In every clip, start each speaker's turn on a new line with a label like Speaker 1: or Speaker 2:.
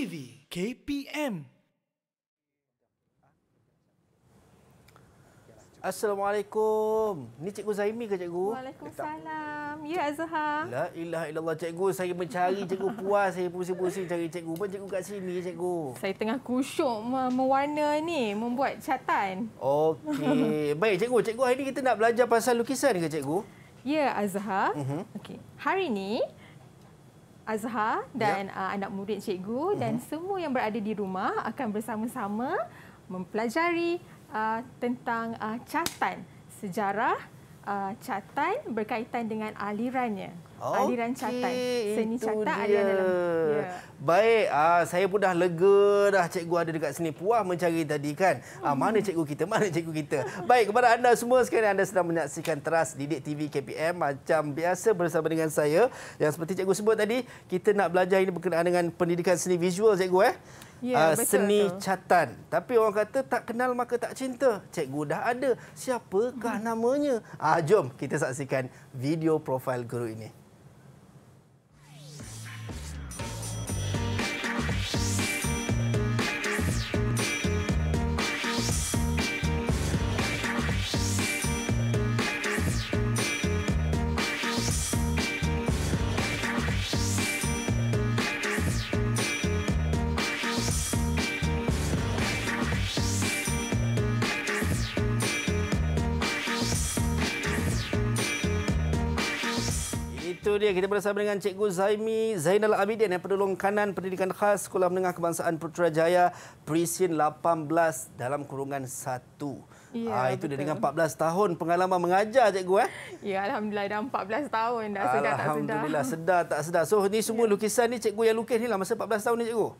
Speaker 1: TV KPM. Assalamualaikum. Ni Cikgu Zaimi ke Cikgu?
Speaker 2: Waalaikumsalam. Ya Azhar. La
Speaker 1: ilaha illallah Cikgu. Saya mencari Cikgu puas. Saya pusing-pusing cari Cikgu. Apa Cikgu kat sini Cikgu?
Speaker 2: Saya tengah kusyuk mewarna ni. Membuat catan.
Speaker 1: Okey. Baik Cikgu. Cikgu hari ini kita nak belajar pasal lukisan ke Cikgu?
Speaker 2: Ya Azhar.
Speaker 1: Uh-huh. Okey.
Speaker 2: Hari ini. Azhar dan ya. uh, anak murid cikgu uh-huh. dan semua yang berada di rumah akan bersama-sama mempelajari uh, tentang uh, catan sejarah uh, catan berkaitan dengan alirannya. Okay, aliran catan. Seni catan aliran dalam.
Speaker 1: Yeah. Baik, uh, saya pun dah lega dah cikgu ada dekat sini. Puah mencari tadi kan. Uh, hmm. Mana cikgu kita? Mana cikgu kita? Baik, kepada anda semua sekali anda sedang menyaksikan Teras Didik TV KPM. Macam biasa bersama dengan saya. Yang seperti cikgu sebut tadi, kita nak belajar ini berkenaan dengan pendidikan seni visual cikgu. eh ya, uh, seni itu. catan. Tapi orang kata tak kenal maka tak cinta. Cikgu dah ada. Siapakah hmm. namanya? Ah, jom kita saksikan video profil guru ini. itu dia kita bersama dengan Cikgu Zaimi Zainal Abidin yang penolong kanan pendidikan khas Sekolah Menengah Kebangsaan Putrajaya Presin 18 dalam kurungan 1. Ya, ah, itu betul. dia dengan 14 tahun pengalaman mengajar cikgu eh.
Speaker 2: Ya alhamdulillah dah 14 tahun dah sedar tak sedar. Alhamdulillah
Speaker 1: sedar tak sedar. So ni semua ya. lukisan ni cikgu yang lukis ni lah masa 14 tahun ni cikgu.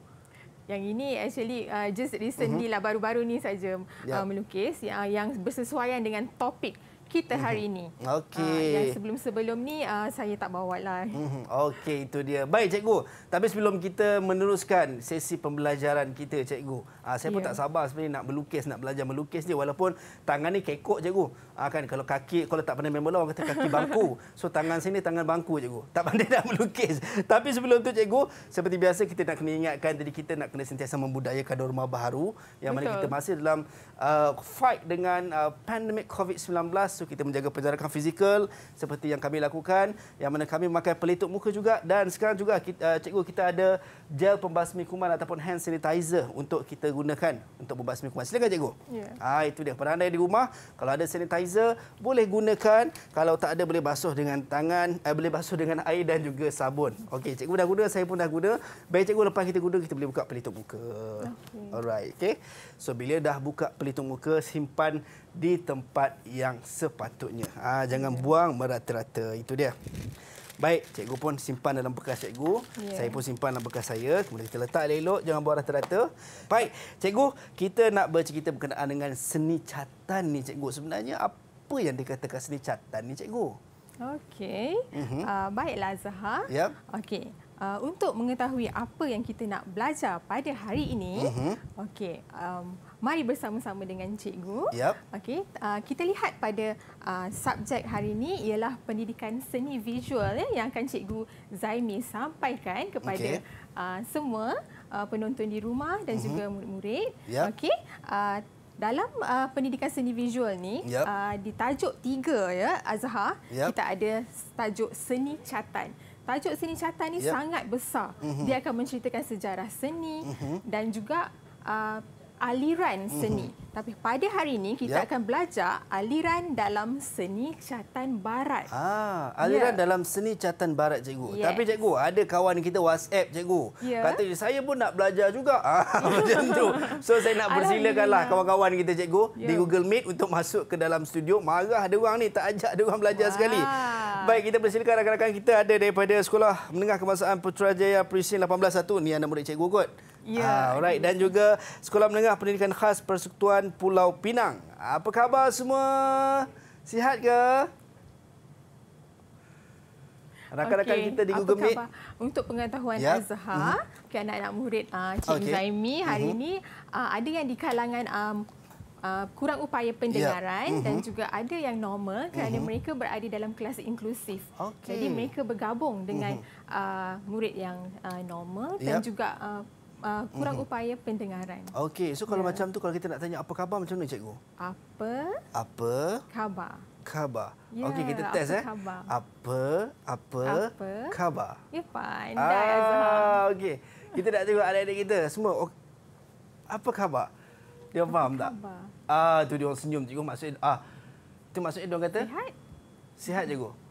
Speaker 2: Yang ini actually uh, just recently uh-huh. lah baru-baru ni saja ya. uh, melukis yang, yang bersesuaian dengan topik kita hari mhm. ini.
Speaker 1: Okey. Uh, yang
Speaker 2: sebelum-sebelum ni uh, saya tak bawa lah.
Speaker 1: Mhm. Okey, itu dia. Baik, cikgu. Tapi sebelum kita meneruskan sesi pembelajaran kita, cikgu. Uh, ah, saya yeah. pun ya. tak sabar sebenarnya nak melukis, nak belajar melukis ni. Walaupun tangan ni kekok, cikgu. Uh, kan, kalau kaki, kalau tak pandai member orang kata kaki bangku. So, tangan sini tangan bangku, cikgu. Tak pandai nak melukis. Tapi sebelum tu, cikgu, seperti biasa kita nak kena ingatkan tadi kita nak kena sentiasa membudayakan norma baru. Yang Betul. mana kita masih dalam uh, fight dengan uh, pandemik COVID-19 Lepas kita menjaga penjarakan fizikal seperti yang kami lakukan yang mana kami memakai pelitup muka juga dan sekarang juga kita, uh, eh, cikgu kita ada gel pembasmi kuman ataupun hand sanitizer untuk kita gunakan untuk membasmi kuman. Silakan cikgu. Yeah. Ya. Ha, itu dia. Pada anda di rumah kalau ada sanitizer boleh gunakan. Kalau tak ada boleh basuh dengan tangan, eh, boleh basuh dengan air dan juga sabun. Okey, cikgu dah guna, saya pun dah guna. Baik cikgu lepas kita guna kita boleh buka pelitup muka. Okay. Alright, okey. So bila dah buka pelitup muka simpan di tempat yang sepatutnya. Ha, jangan yeah. buang merata-rata. Itu dia. Baik, cikgu pun simpan dalam bekas cikgu. Yeah. Saya pun simpan dalam bekas saya. Kemudian kita letak elok, jangan buat rata-rata. Baik, cikgu, kita nak bercerita berkenaan dengan seni catan ni cikgu. Sebenarnya apa yang dikatakan seni catan ni cikgu?
Speaker 2: Okey. Uh-huh. Uh, baiklah Zahar. Ya. Yep. Okey. Uh, untuk mengetahui apa yang kita nak belajar pada hari ini, uh-huh. okey. Um, mari bersama-sama dengan cikgu. Yep. Okey, uh, kita lihat pada uh, subjek hari ini ialah pendidikan seni visual ya yang akan cikgu Zaimi sampaikan kepada okay. uh, semua uh, penonton di rumah dan mm-hmm. juga murid-murid. Yep. Okey, uh, dalam uh, pendidikan seni visual ni yep. uh, di tajuk 3 ya Azhar, yep. kita ada tajuk seni catan. Tajuk seni catan ni yep. sangat besar. Mm-hmm. Dia akan menceritakan sejarah seni mm-hmm. dan juga uh, aliran seni. Mm-hmm. Tapi pada hari ini kita yep. Ya. akan belajar aliran dalam seni catan barat. Ah,
Speaker 1: aliran yeah. dalam seni catan barat cikgu. Yes. Tapi cikgu, ada kawan kita WhatsApp cikgu. Yeah. Kata saya pun nak belajar juga. Ah, macam tu. So saya nak persilakanlah kawan-kawan kita cikgu yeah. di ya. Google Meet untuk masuk ke dalam studio. Marah dia orang ni tak ajak dia orang belajar Wah. sekali. Baik, kita persilakan rakan-rakan kita ada daripada Sekolah Menengah Kebangsaan Putrajaya Presiden 18.1. Ni anak murid cikgu kot.
Speaker 2: Ya. Ha, alright
Speaker 1: dan juga Sekolah Menengah Pendidikan Khas Persekutuan Pulau Pinang. Apa khabar semua? Sihat ke? Rakan-rakan okay. kita di Google Meet.
Speaker 2: Untuk pengetahuan yep. Ya. Azhar, mm -hmm. okay, anak-anak murid uh, Cik okay. Zaimi hari mm -hmm. ini uh, ada yang di kalangan um, uh, kurang upaya pendengaran yep. Ya. dan mm -hmm. juga ada yang normal kerana mm -hmm. mereka berada dalam kelas inklusif. Okay. Jadi mereka bergabung dengan mm -hmm. uh, murid yang uh, normal yep. dan ya. juga uh, Uh, kurang mm-hmm. upaya pendengaran.
Speaker 1: Okey, so kalau yeah. macam tu kalau kita nak tanya apa khabar macam mana cikgu? Apa? Apa? Khabar. Khabar. Yeah, Okey, kita test apa eh. Khabar. Apa? Apa? Apa? Khabar.
Speaker 2: Ya, fine. Ah,
Speaker 1: Okey. Kita nak tengok adik-adik kita semua. Okay. Apa khabar? Dia apa faham khabar? tak? Ah, tu dia orang senyum cikgu maksud ah. Tu maksudnya dia orang kata? Sihat. Sihat cikgu. mm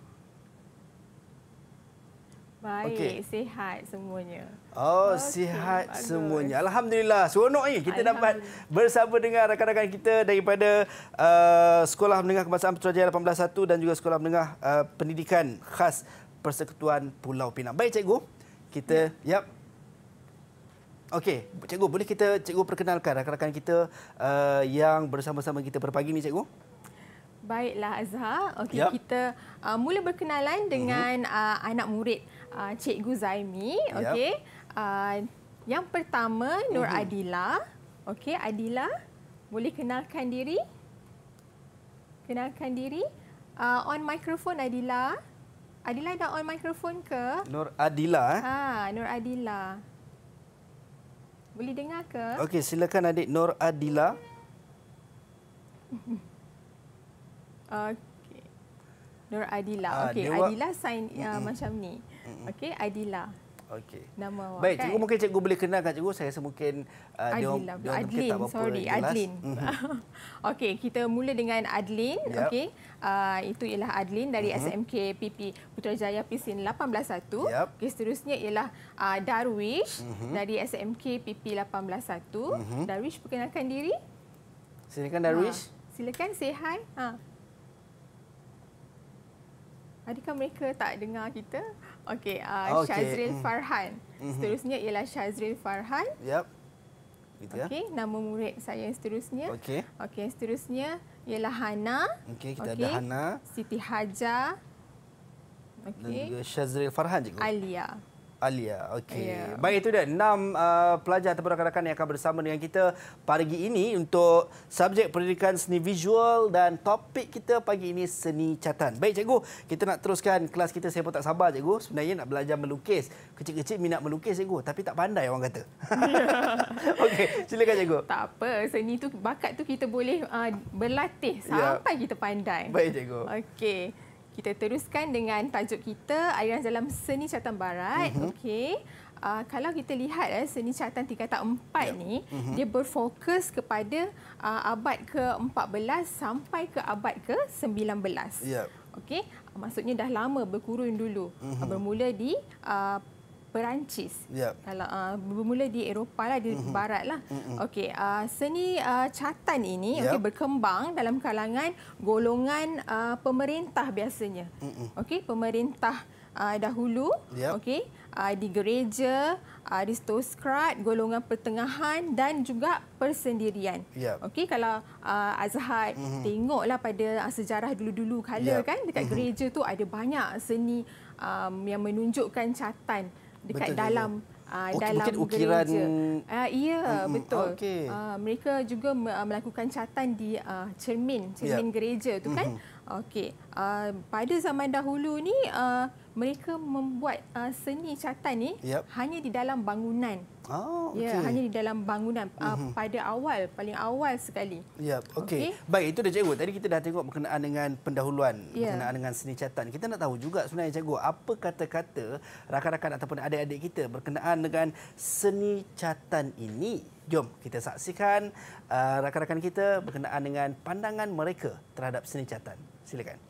Speaker 2: Baik, okay. sihat semuanya.
Speaker 1: Oh, okay, sihat bagus. semuanya. Alhamdulillah, seronok ini kita dapat bersama dengan rakan-rakan kita daripada uh, Sekolah Menengah Kebangsaan Petrajaya 181 dan juga Sekolah Menengah uh, Pendidikan Khas Persekutuan Pulau Pinang. Baik, cikgu. Kita ya. Yep. Okey, cikgu boleh kita cikgu perkenalkan rakan-rakan kita uh, yang bersama-sama kita pada pagi ni, cikgu?
Speaker 2: Baiklah Azhar. Okey, yep. kita uh, mula berkenalan mhm. dengan uh-huh. uh, anak murid uh, Cikgu Zaimi. Yep. Okey. Uh, yang pertama Nur uh-huh. Adila. okay. Adila boleh kenalkan diri? Kenalkan diri. Uh, on microphone Adila. Adila dah on microphone ke?
Speaker 1: Nur Adila eh?
Speaker 2: Ah, Ha, Nur Adila. Boleh dengar ke? Okey,
Speaker 1: silakan adik Nur Adila.
Speaker 2: Okey. Nur Adila. Ah, okey, uh, Adila sign uh, mm-hmm. macam ni. Okey, Adila. Okey. Nama awak. Baik, kan? cikgu kan?
Speaker 1: mungkin cikgu boleh kenalkan cikgu. Saya rasa mungkin uh, Adila, dia, dia Adlin, Sorry, Adlin.
Speaker 2: Mm-hmm. Okey, kita mula dengan Adlin. Yep. Okey. Uh, itu ialah Adlin dari mm-hmm. SMK PP Putrajaya Pisin 181. Yep. Okey, seterusnya ialah uh, Darwish mm-hmm. dari SMK PP 181. Mm-hmm. Darwish perkenalkan diri.
Speaker 1: Silakan Darwish.
Speaker 2: Ha. Silakan say hi. Ha. Adakah mereka tak dengar kita? Okey, uh, ah, ah, okay. Syazril mm. Farhan. Mhm. Seterusnya ialah Syazril Farhan.
Speaker 1: Yep. Ya. Okay,
Speaker 2: nama murid saya yang seterusnya. Okey. Okey, seterusnya ialah Hana.
Speaker 1: Okey, kita okay. ada Hana.
Speaker 2: Siti Haja. Okay, Dan
Speaker 1: juga Syazril Farhan juga. Alia. Alia. Okey. Yeah. Baik itu dah enam uh, pelajar ataupun rakan-rakan yang akan bersama dengan kita pagi ini untuk subjek pendidikan seni visual dan topik kita pagi ini seni catan. Baik cikgu, kita nak teruskan kelas kita. Saya pun tak sabar cikgu. Sebenarnya nak belajar melukis. Kecil-kecil minat melukis cikgu tapi tak pandai orang kata. Yeah. Okey, silakan
Speaker 2: cikgu. Tak apa. Seni tu bakat tu kita boleh uh, berlatih ya. sampai yeah. kita pandai. Baik cikgu. Okey kita teruskan dengan tajuk kita aliran dalam seni catan barat. Uh-huh. Okey. Uh, kalau kita lihat eh, seni catan tingkatan 4 yeah. ni, uh-huh. dia berfokus kepada uh, abad ke-14 sampai ke abad ke-19. Ya. Yeah. Okey. Maksudnya dah lama berkurun dulu. Uh-huh. Bermula di uh, Perancis. Yep. Kalau uh, bermula di Eropah lah di mm-hmm. barat lah. Mm-hmm. Okey, uh, seni uh, ah, catan ini yep. okay, berkembang dalam kalangan golongan uh, pemerintah biasanya. Mm-hmm. Okey, pemerintah uh, dahulu. Yep. Okey, uh, di gereja, uh, aristokrat, golongan pertengahan dan juga persendirian. Yep. Okey, kalau uh, Azhar mm-hmm. tengoklah pada uh, sejarah dulu-dulu kala yep. kan dekat mm-hmm. gereja tu ada banyak seni Um, yang menunjukkan catan dekat betul dalam uh, ah, okay, dalam ukiran gereja. Uh, ya mm, betul okay. uh, ah, mereka juga melakukan catatan di uh, cermin cermin yeah. gereja tu kan mm-hmm. okey uh, pada zaman dahulu ni uh, mereka membuat uh, seni catan ni yep. hanya di dalam bangunan. Oh, ah, okay. Ya, hanya di dalam bangunan uh, mm-hmm. pada awal, paling awal sekali.
Speaker 1: Ya, yep. okey. Okay. Baik, itu dah cikgu. Tadi kita dah tengok berkenaan dengan pendahuluan, yeah. berkenaan dengan seni catan. Kita nak tahu juga sebenarnya cikgu, apa kata-kata rakan-rakan ataupun adik-adik kita berkenaan dengan seni catan ini? Jom kita saksikan uh, rakan-rakan kita berkenaan dengan pandangan mereka terhadap seni catan. Silakan.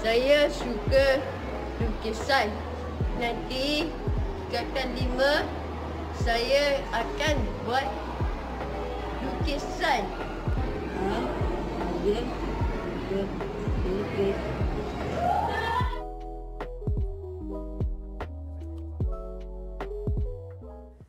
Speaker 2: Saya suka lukisan Nanti Kekatan lima Saya akan buat Lukisan Haa
Speaker 1: Boleh Boleh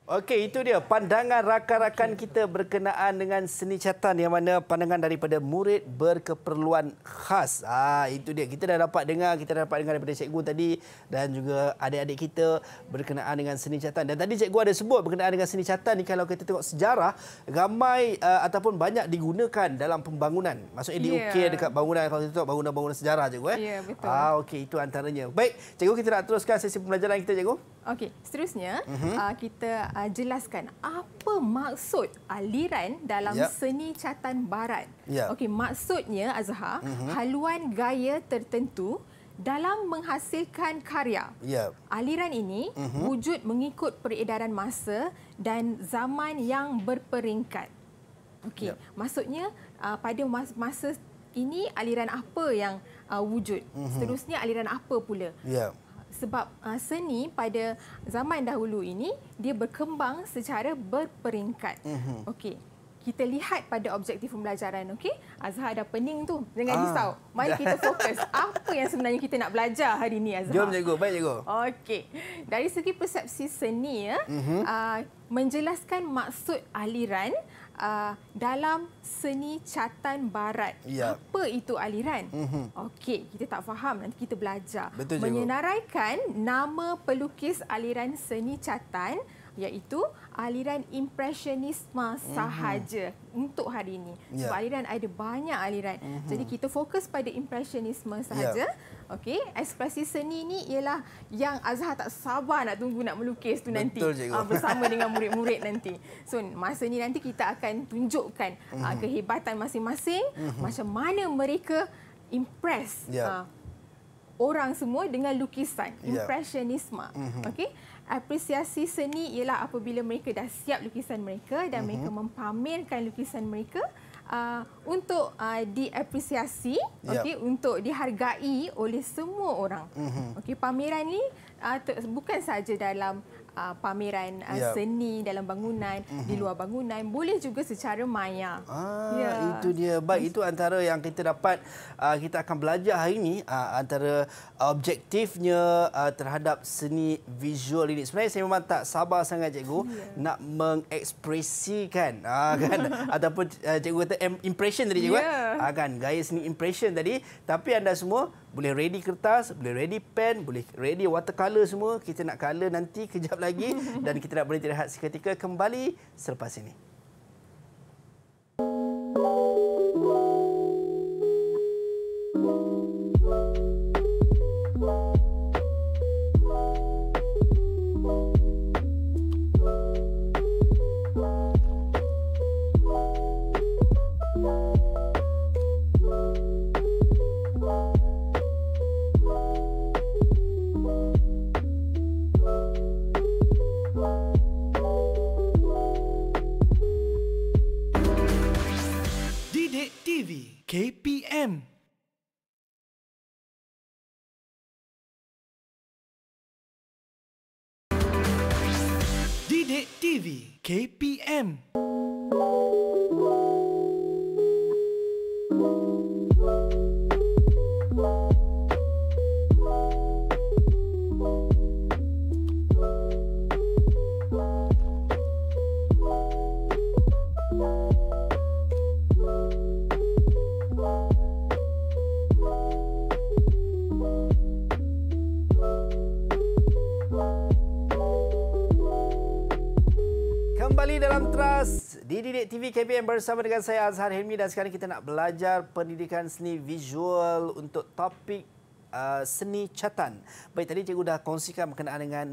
Speaker 1: Okey, itu dia pandangan rakan-rakan kita berkenaan dengan seni catan yang mana pandangan daripada murid berkeperluan khas. Ah, itu dia. Kita dah dapat dengar, kita dah dapat dengar daripada cikgu tadi dan juga adik-adik kita berkenaan dengan seni catan. Dan tadi cikgu ada sebut berkenaan dengan seni catan ni kalau kita tengok sejarah, ramai uh, ataupun banyak digunakan dalam pembangunan. Maksudnya yeah. diukir ya. dekat bangunan kalau kita tengok bangunan-bangunan sejarah cikgu eh. Ya, yeah, betul. Ah, okey, itu antaranya. Baik, cikgu kita nak teruskan sesi pembelajaran kita cikgu.
Speaker 2: Okey, seterusnya uh-huh. kita uh, jelaskan apa maksud aliran dalam yep. Ya. seni catan barat. Yep. Ya. Okey, maksudnya Azhar, mm-hmm. haluan gaya tertentu dalam menghasilkan karya. Yep. Ya. Aliran ini mm-hmm. wujud mengikut peredaran masa dan zaman yang berperingkat. Okey, yep. maksudnya uh, pada mas- masa ini aliran apa yang uh, wujud? Mm-hmm. Seterusnya aliran apa pula? Yep sebab uh, seni pada zaman dahulu ini dia berkembang secara berperingkat. Mm-hmm. Okey. Kita lihat pada objektif pembelajaran, okey? Azhar dah pening tu. Jangan ah. Mari kita fokus apa yang sebenarnya kita nak belajar hari ini Azhar. Jom cikgu, baik cikgu. Okey. Dari segi persepsi seni ya, mm-hmm. menjelaskan maksud aliran uh, dalam seni catan barat. Ya. Apa itu aliran? Mm-hmm. Okey, kita tak faham nanti kita belajar. Betul Menyenaraikan nama pelukis aliran seni catan iaitu aliran Impresionisme mhm. sahaja mm-hmm. untuk hari ini. Yeah. Sebab ya. aliran ada banyak aliran. Mm-hmm. Jadi kita fokus pada Impresionisme sahaja. Yeah. Okey, ekspresi seni ni ialah yang Azhar tak sabar nak tunggu nak melukis tu nanti Betul, ah, bersama dengan murid-murid nanti. So, masa ni nanti kita akan tunjukkan mm-hmm. kehebatan masing-masing mm-hmm. macam mana mereka impress yeah. Ya. orang semua dengan lukisan, ya. impressionisme. Yeah. Mhm. Okey apresiasi seni ialah apabila mereka dah siap lukisan mereka dan uh-huh. mereka mempamerkan lukisan mereka uh, untuk uh, diapresiasi yep. okey untuk dihargai oleh semua orang uh-huh. okey pameran ni uh, bukan saja dalam uh, pameran uh, yep. seni dalam bangunan, mm-hmm. di mhm. luar bangunan, boleh juga secara maya. Ah, yeah. Itu
Speaker 1: dia. Baik, itu antara yang kita dapat, uh, kita akan belajar hari ini uh, antara objektifnya uh, terhadap seni visual ini. Sebenarnya saya memang tak sabar sangat cikgu yeah. nak mengekspresikan uh, kan? ataupun uh, cikgu kata impression tadi cikgu eh? yeah. Ya. Uh, kan? Gaya seni impression tadi. Tapi anda semua boleh ready kertas, boleh ready pen, boleh ready watercolor semua. Kita nak color nanti kejap lagi dan kita nak boleh rehat seketika kembali selepas ini. Cape bersama dengan saya Azhar Helmi dan sekarang kita nak belajar pendidikan seni visual untuk topik uh, seni catan. Baik tadi cikgu dah kongsikan berkenaan dengan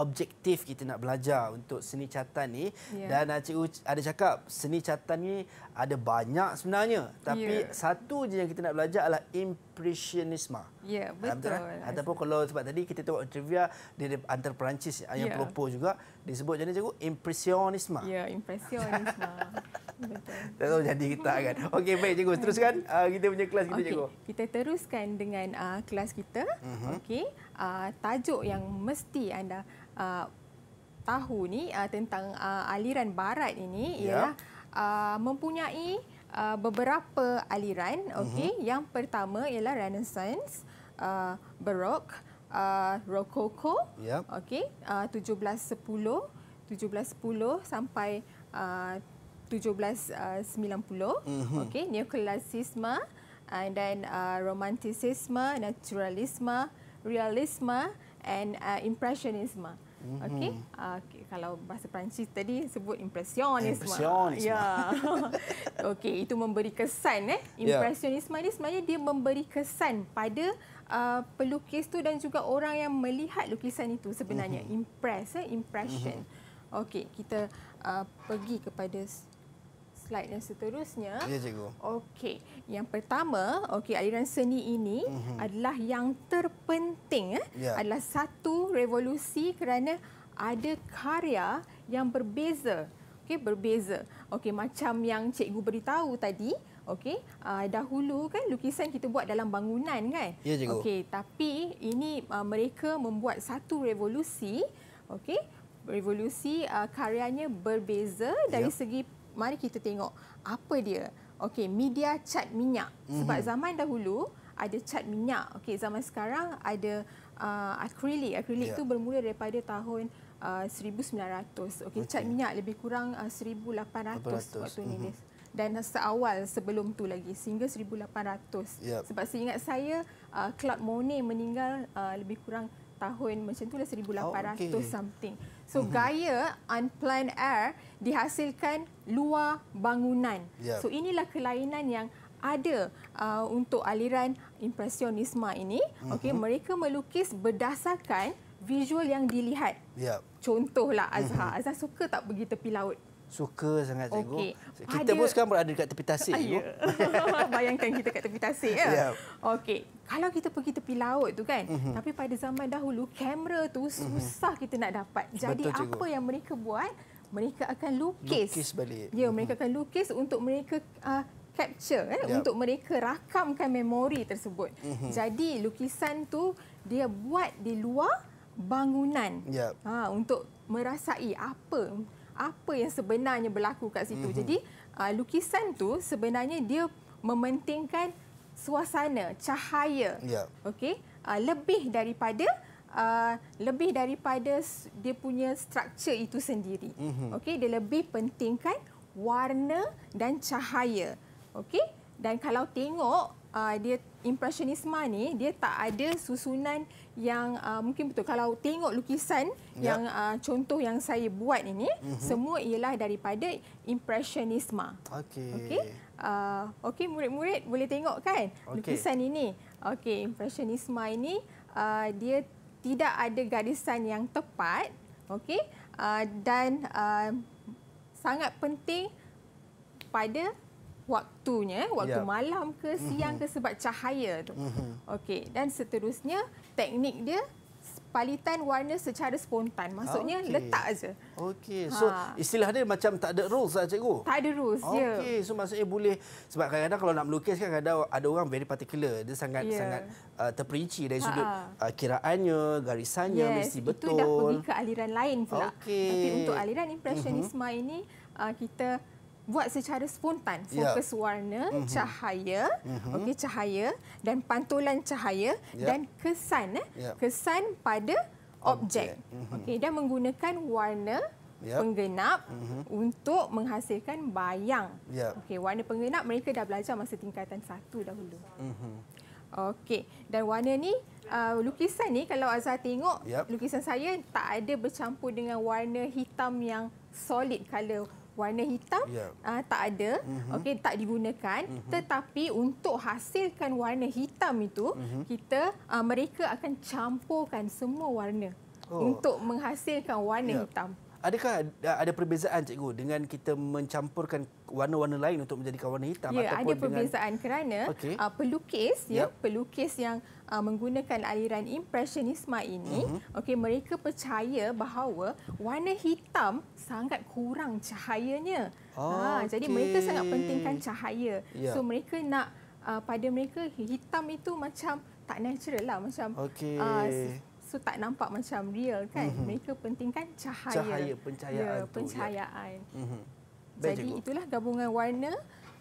Speaker 1: objektif kita nak belajar untuk seni catan ni yeah. dan cikgu ada cakap seni catan ni ada banyak sebenarnya tapi yeah. satu je yang kita nak belajar adalah impressionisme.
Speaker 2: Ya yeah, eh? betul. betul kan?
Speaker 1: Ataupun kalau sebab tadi kita tengok trivia dari antara Perancis yang yeah. Ya. juga disebut jenis cikgu impressionisme.
Speaker 2: Ya yeah, impressionisme. Betul.
Speaker 1: Tak tahu jadi kita kan. Okey baik cikgu teruskan uh, kita punya kelas kita okay. cikgu.
Speaker 2: Kita teruskan dengan uh, kelas kita. Uh-huh. Okey. Uh, tajuk yang mesti anda Uh, tahu ni uh, tentang uh, aliran barat ini ialah ya. ya, uh, mempunyai uh, beberapa aliran mhm. okey mm-hmm. yang pertama ialah renaissance uh, baroque uh, rococo yeah. okey uh, 1710 1710 sampai uh, 1790 mm-hmm. okey neoclassicisme uh, and then uh, romanticisme naturalisme realisme and uh, impressionisme. Mhm. Okey. Uh, ah, okay. kalau bahasa Perancis tadi sebut impressionisme. Impressionisme. Ya. Yeah. Okey, itu memberi kesan eh. Ya. Impressionisme yeah. ni sebenarnya dia memberi kesan pada uh, pelukis tu dan juga orang yang melihat lukisan itu sebenarnya mm-hmm. impress eh impression. Mm-hmm. Okey, kita uh, pergi kepada slide yang seterusnya. Ya, cikgu. Okey. Yang pertama, okey, aliran seni ini mm-hmm. adalah yang terpenting eh. Ya. Adalah satu revolusi kerana ada karya yang berbeza. Okey, berbeza. Okey, macam yang cikgu beritahu tadi, okey, uh, dahulu kan lukisan kita buat dalam bangunan kan? Ya, cikgu. Okey, tapi ini uh, mereka membuat satu revolusi, okey? revolusi uh, karyanya berbeza dari yep. Ya. segi mari kita tengok apa dia. Okey, media cat minyak. Sebab mm-hmm. zaman dahulu ada cat minyak. Okey, zaman sekarang ada uh, akrilik. Akrilik yeah. tu bermula daripada tahun uh, 1900. Okey, okay. cat minyak lebih kurang uh, 1800 800. waktu mm-hmm. Dan seawal sebelum tu lagi sehingga 1800. Yep. Sebab seingat saya uh, Claude Monet meninggal uh, lebih kurang tahun macam tu lah 1800 oh, okay. something. So mm-hmm. gaya unplanned air dihasilkan luar bangunan. Yep. Ya. So inilah kelainan yang ada uh, untuk aliran impresionisme ini. Mm-hmm. Okey, mhm. mereka melukis berdasarkan visual yang dilihat. Yep. Ya. Contohlah Azhar. Mm-hmm. Azhar suka tak pergi tepi laut?
Speaker 1: suka sangat cikgu. Kita pun sekarang berada dekat tepi tasik cikgu.
Speaker 2: Bayangkan kita dekat tepi tasik ya. Yeah. Okey. Kalau kita pergi tepi laut tu kan, mm -hmm. tapi pada zaman dahulu kamera tu mhm. susah mm -hmm. kita nak dapat. Jadi Betul, apa yang mereka buat? Mereka akan lukis. Lukis balik. Ya, mm -hmm. mereka akan lukis untuk mereka uh, capture eh, yep. Ya. untuk mereka rakamkan memori tersebut. Mm -hmm. Jadi lukisan tu dia buat di luar bangunan. Yep. Ha, ah, untuk merasai apa apa yang sebenarnya berlaku kat situ. Mm-hmm. Jadi uh, lukisan tu sebenarnya dia mementingkan suasana, cahaya. Yeah. Okey, uh, lebih daripada uh, lebih daripada dia punya struktur itu sendiri. Mm-hmm. Okey, dia lebih pentingkan warna dan cahaya. Okey, dan kalau tengok uh, dia impressionisma ni dia tak ada susunan yang uh, mungkin betul kalau tengok lukisan ya. yang uh, contoh yang saya buat ini uh-huh. semua ialah daripada impressionisma.
Speaker 1: Okey. Okey.
Speaker 2: Uh, okey murid-murid boleh tengok kan okay. lukisan ini. Okey, impressionisma ini uh, dia tidak ada garisan yang tepat. Okey. Uh, dan uh, sangat penting pada waktunya, waktu yep. Ya. malam ke mhm. siang ke sebab cahaya tu. Mm-hmm. Okey, dan seterusnya teknik dia palitan warna secara spontan. Maksudnya okay. letak aja.
Speaker 1: Okey. Ha. So istilah dia macam tak ada rules lah cikgu. Tak
Speaker 2: ada rules ya. Okey.
Speaker 1: Yeah. So maksudnya boleh sebab kadang-kadang kalau nak melukis kan kadang ada orang very particular. Dia sangat yeah. sangat uh, terperinci dari ha. sudut uh, kiraannya, garisannya yes. mesti betul. Itu dah pergi ke
Speaker 2: aliran lain pula. Okay. Tapi untuk aliran mhm. impressionisme uh-huh. ini uh, kita buat secara spontan ya. fokus yeah. warna mm-hmm. cahaya mm-hmm. okey cahaya dan pantulan cahaya yeah. dan kesan eh yeah. kesan pada objek okay. mm-hmm. okey dan menggunakan warna yeah. penggenap mm-hmm. untuk menghasilkan bayang yeah. okey warna penggenap mereka dah belajar masa tingkatan satu dahulu mm-hmm. okey dan warna ni uh, lukisan ni kalau Azhar tengok yep. lukisan saya tak ada bercampur dengan warna hitam yang solid color warna hitam yeah. Ya. uh, tak ada mm-hmm. okey tak digunakan mm-hmm. tetapi untuk hasilkan warna hitam itu mm-hmm. kita uh, mereka akan campurkan semua warna oh. untuk menghasilkan warna yeah. hitam
Speaker 1: adakah ada perbezaan cikgu dengan kita mencampurkan warna-warna lain untuk menjadikan warna hitam yeah, ataupun ada perbezaan
Speaker 2: dengan... kerana okay. uh, ah, pelukis yeah. ya pelukis yang uh, menggunakan aliran impresionisme ini uh-huh. okey mereka percaya bahawa warna hitam sangat kurang cahayanya okay. Ah, ha jadi mereka sangat pentingkan cahaya yeah. so mereka nak uh, pada mereka hitam itu macam tak natural lah macam okey uh, so tak nampak macam real kan uh-huh. mereka pentingkan cahaya cahaya pencahayaan yeah, tu ya. pencahayaan yeah.
Speaker 3: Mhm. uh-huh. jadi itulah
Speaker 2: gabungan warna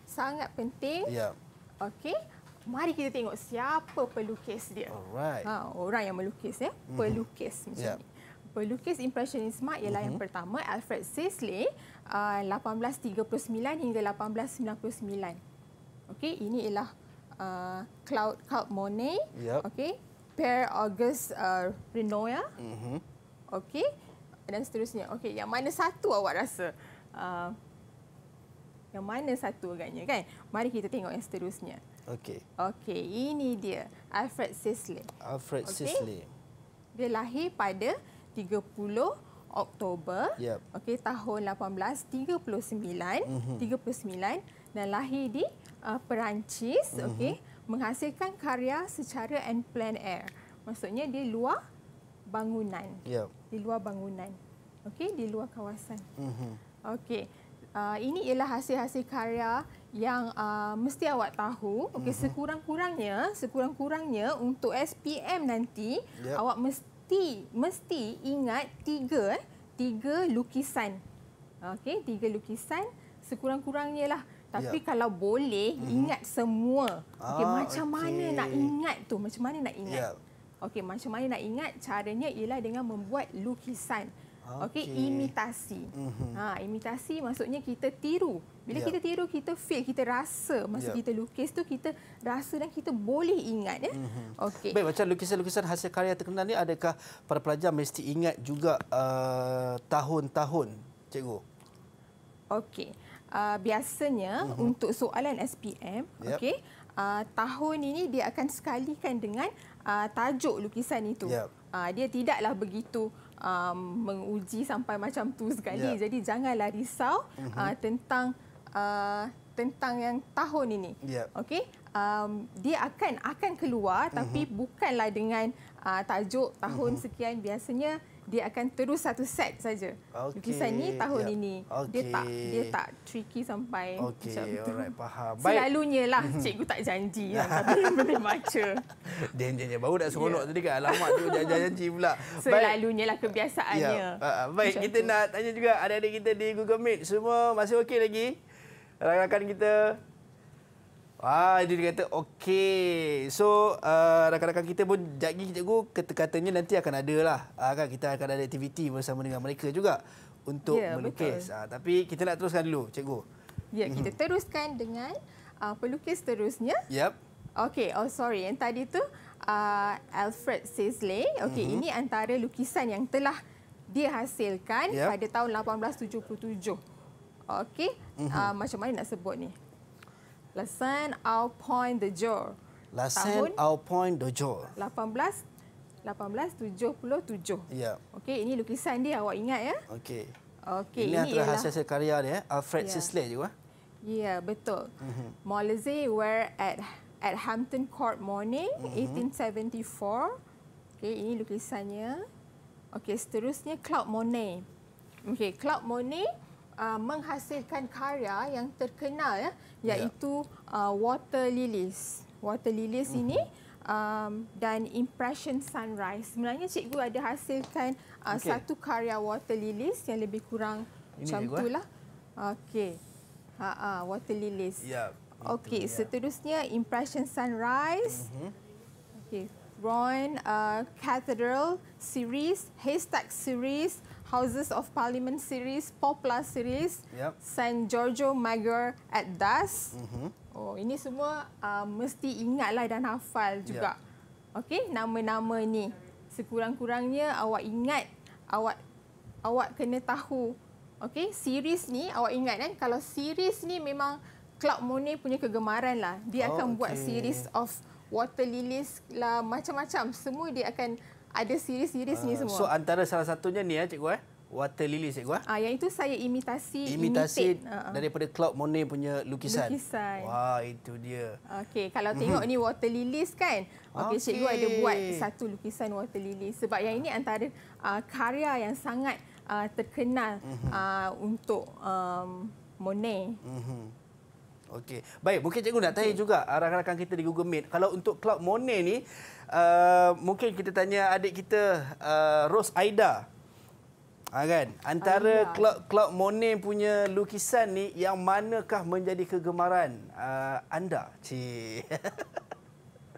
Speaker 2: sangat penting yeah. okey mari kita tengok siapa pelukis dia. Alright. Ha, orang yang melukis ya. Mhm. Pelukis mm-hmm. macam yep. Ya. ni. Pelukis Impressionisme ialah mm-hmm. yang mhm. pertama Alfred Sisley uh, 1839 hingga 1899. Okey, ini ialah uh, Claude Cap Monet. Yep. Okey. Pierre Auguste uh, Renoir. Ya. Mhm. Okey. Dan seterusnya. Okey, yang mana satu awak rasa? Uh, yang mana satu agaknya kan? Mari kita tengok yang seterusnya. Okey. Okey, ini dia Alfred Sisley.
Speaker 1: Alfred okay. Sisley.
Speaker 2: Dia lahir pada 30 Oktober. Yep. Okey, tahun 1839, mm -hmm. 39 dan lahir di uh, Perancis, mm -hmm. okey, menghasilkan karya secara en plein air. Maksudnya dia luar bangunan. Yep. Di luar bangunan. Okey, di luar kawasan. Mm -hmm. Okey. Uh, ini ialah hasil-hasil karya yang uh, mesti awak tahu okey mm-hmm. sekurang-kurangnya sekurang-kurangnya untuk SPM nanti yep. awak mesti mesti ingat tiga tiga lukisan okey tiga lukisan sekurang-kurangnya lah tapi yep. kalau boleh mm-hmm. ingat semua okey ah, macam okay. mana nak ingat tu macam mana nak ingat yep. okey macam mana nak ingat caranya ialah dengan membuat lukisan Okey, okay, imitasi. Mm-hmm. Ha, imitasi maksudnya kita tiru. Bila yeah. kita tiru, kita feel, kita rasa masa ya. yeah. kita lukis tu kita rasa dan kita boleh ingat ya. Mm-hmm. Okey. Baik,
Speaker 1: macam lukisan-lukisan hasil karya terkenal ni adakah para pelajar mesti ingat juga uh, tahun-tahun, cikgu?
Speaker 2: Okey. Uh, biasanya mm-hmm. untuk soalan SPM, yep. okey, uh, tahun ini dia akan sekalikan dengan uh, tajuk lukisan itu. Yep. Uh, dia tidaklah begitu um, menguji sampai macam tu sekali. Yeah. Jadi janganlah risau mhm. uh, tentang uh, tentang yang tahun ini. Yeah. Okey? Um, dia akan akan keluar tapi uh-huh. bukanlah dengan uh, tajuk tahun uh-huh. sekian biasanya dia akan terus satu set saja.
Speaker 1: Lukisan ni tahun yeah. ini. Okay. Dia tak dia tak
Speaker 2: tricky sampai okay. macam tu.
Speaker 1: Alright, faham. Selalunya lah cikgu
Speaker 2: tak janji yang lah, tapi boleh baca.
Speaker 1: Dan dia baru nak seronok yeah. tadi kan alamat tu jangan janji pula. Selalunya
Speaker 2: lah kebiasaannya. Yeah. Ya. Uh, ah. baik, macam kita tu. nak tanya juga Ada ada kita di
Speaker 1: Google Meet semua masih okey lagi? Rakan-rakan kita Wah, dia kata okey. So, uh, rakan-rakan kita pun jagi cikgu kata-katanya nanti akan ada lah. Uh, kan kita akan ada aktiviti bersama dengan mereka juga untuk yeah, melukis. Uh, tapi kita nak teruskan dulu, cikgu.
Speaker 2: Ya, yeah, kita teruskan dengan uh, pelukis seterusnya. Yep. Okey, oh sorry. Yang tadi tu uh, Alfred Sisley. Okey, mm-hmm. ini antara lukisan yang telah dihasilkan yep. pada tahun 1877. Okey, mm-hmm. uh, macam mana nak sebut ni? Lassen au point de jour. Lassen
Speaker 1: au point de jour.
Speaker 2: 1877. 18, yeah. Okey, ini lukisan dia awak ingat ya? Okey. Okey, ini, ini adalah hasil
Speaker 1: karya dia eh, Alfred yeah. Sisley juga.
Speaker 2: Ya, yeah, betul. Mm-hmm. Molise were at at Hampton Court morning mm-hmm. 1874. Okey, ini lukisannya. Okey, seterusnya Claude Monet. Okey, Claude Monet uh, menghasilkan karya yang terkenal ya, ya. iaitu yeah. uh, water lilies. Water lilies hmm ini mhm. um, dan impression sunrise. Sebenarnya cikgu ada hasilkan uh, okay. satu karya water lilies yang lebih kurang ini macam cikgu, eh? itulah. Okey. Ha ah water lilies. Ya. Yeah, Okey, yeah. seterusnya impression sunrise. Mm-hmm. Okey. Ron uh, Cathedral series, Haystack series, Houses of Parliament series, Paul Poplar series, yep. San Giorgio Maggiore at Dusk. Mm-hmm. Oh, ini semua uh, mesti ingatlah dan hafal juga. Yep. Okey, nama-nama ni. Sekurang-kurangnya awak ingat, awak awak kena tahu. Okey, series ni awak ingat kan? Kalau series ni memang Club Monet punya kegemaran lah. Dia oh, akan okay. buat series of Water Lilies lah macam-macam. Semua dia akan ada series-series ni ah, semua. So
Speaker 1: antara salah satunya ni ya cikgu eh. Water Lily cikgu eh.
Speaker 2: Ah, yang itu saya imitasi. Imitasi imitate. Ah,
Speaker 1: daripada Claude Monet punya lukisan. Lukisan. Wah itu dia.
Speaker 2: Okey kalau tengok ni Water Lilies kan. Okey okay. cikgu ada buat satu lukisan Water Lilies. Sebab yang ini antara karya yang sangat terkenal mhm. untuk um, Monet. Mm -hmm. Okey. Baik,
Speaker 1: mungkin cikgu nak tanya juga ah, rakan-rakan kita di Google Meet. Kalau untuk Club Monet ni, uh, mungkin kita tanya adik kita uh, Rose Aida. Ha, kan? Antara Club Club Monet punya lukisan ni yang manakah menjadi kegemaran uh, anda? Cik.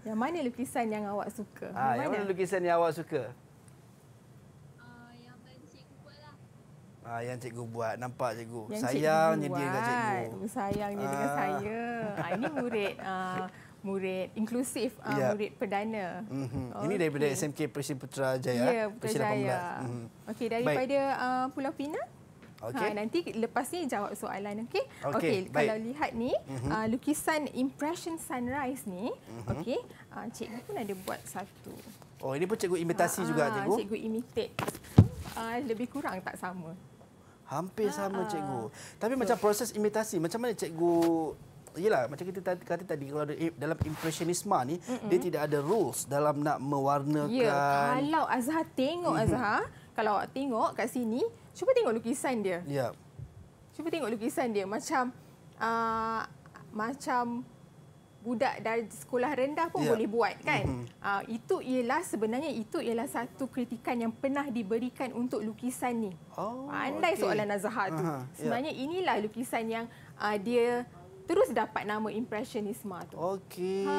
Speaker 2: Yang mana lukisan yang awak suka? Ha, yang, mana? yang mana
Speaker 1: lukisan yang awak suka? Ha, yang cikgu buat. Nampak cikgu. Yang sayangnya cikgu dia buat. dengan cikgu. Sayangnya ha. dengan saya.
Speaker 2: Ha, ini murid ha, murid inklusif, ha, ya. murid perdana.
Speaker 1: Mm-hmm. Ini okay. daripada SMK Presiden Putra Jaya. Ya, Putra Jaya. Mm-hmm.
Speaker 2: Okey, daripada uh, Pulau Pinang. Okay. Ha, nanti lepas ni jawab soalan, okey? Okey, okay, kalau lihat ni, mm-hmm. uh, lukisan Impression Sunrise ni, mm-hmm. okey, uh, cikgu pun ada buat satu.
Speaker 1: Oh, ini pun cikgu imitasi ha, juga, cikgu? Cikgu
Speaker 2: imitate. Uh, lebih kurang tak sama. Hampir ha, sama ah. cikgu.
Speaker 1: Tapi so, macam proses imitasi, macam mana cikgu Yelah, macam kita kata tadi kalau dalam impresionisme ni Mm-mm. dia tidak ada rules dalam nak mewarnakan. Ya,
Speaker 2: kalau Azhar tengok mm-hmm. Azhar, kalau awak tengok kat sini, cuba tengok lukisan dia. Ya. Cuba tengok lukisan dia macam uh, macam budak dari sekolah rendah pun ya. boleh buat kan. Mm-hmm. Uh, itu ialah sebenarnya itu ialah satu kritikan yang pernah diberikan untuk lukisan ni. Oh, Andai okay. soalan azhar tu. Uh-huh. Sebenarnya ya. inilah lukisan yang uh, dia terus dapat nama impressionisme tu. Okey. Ha,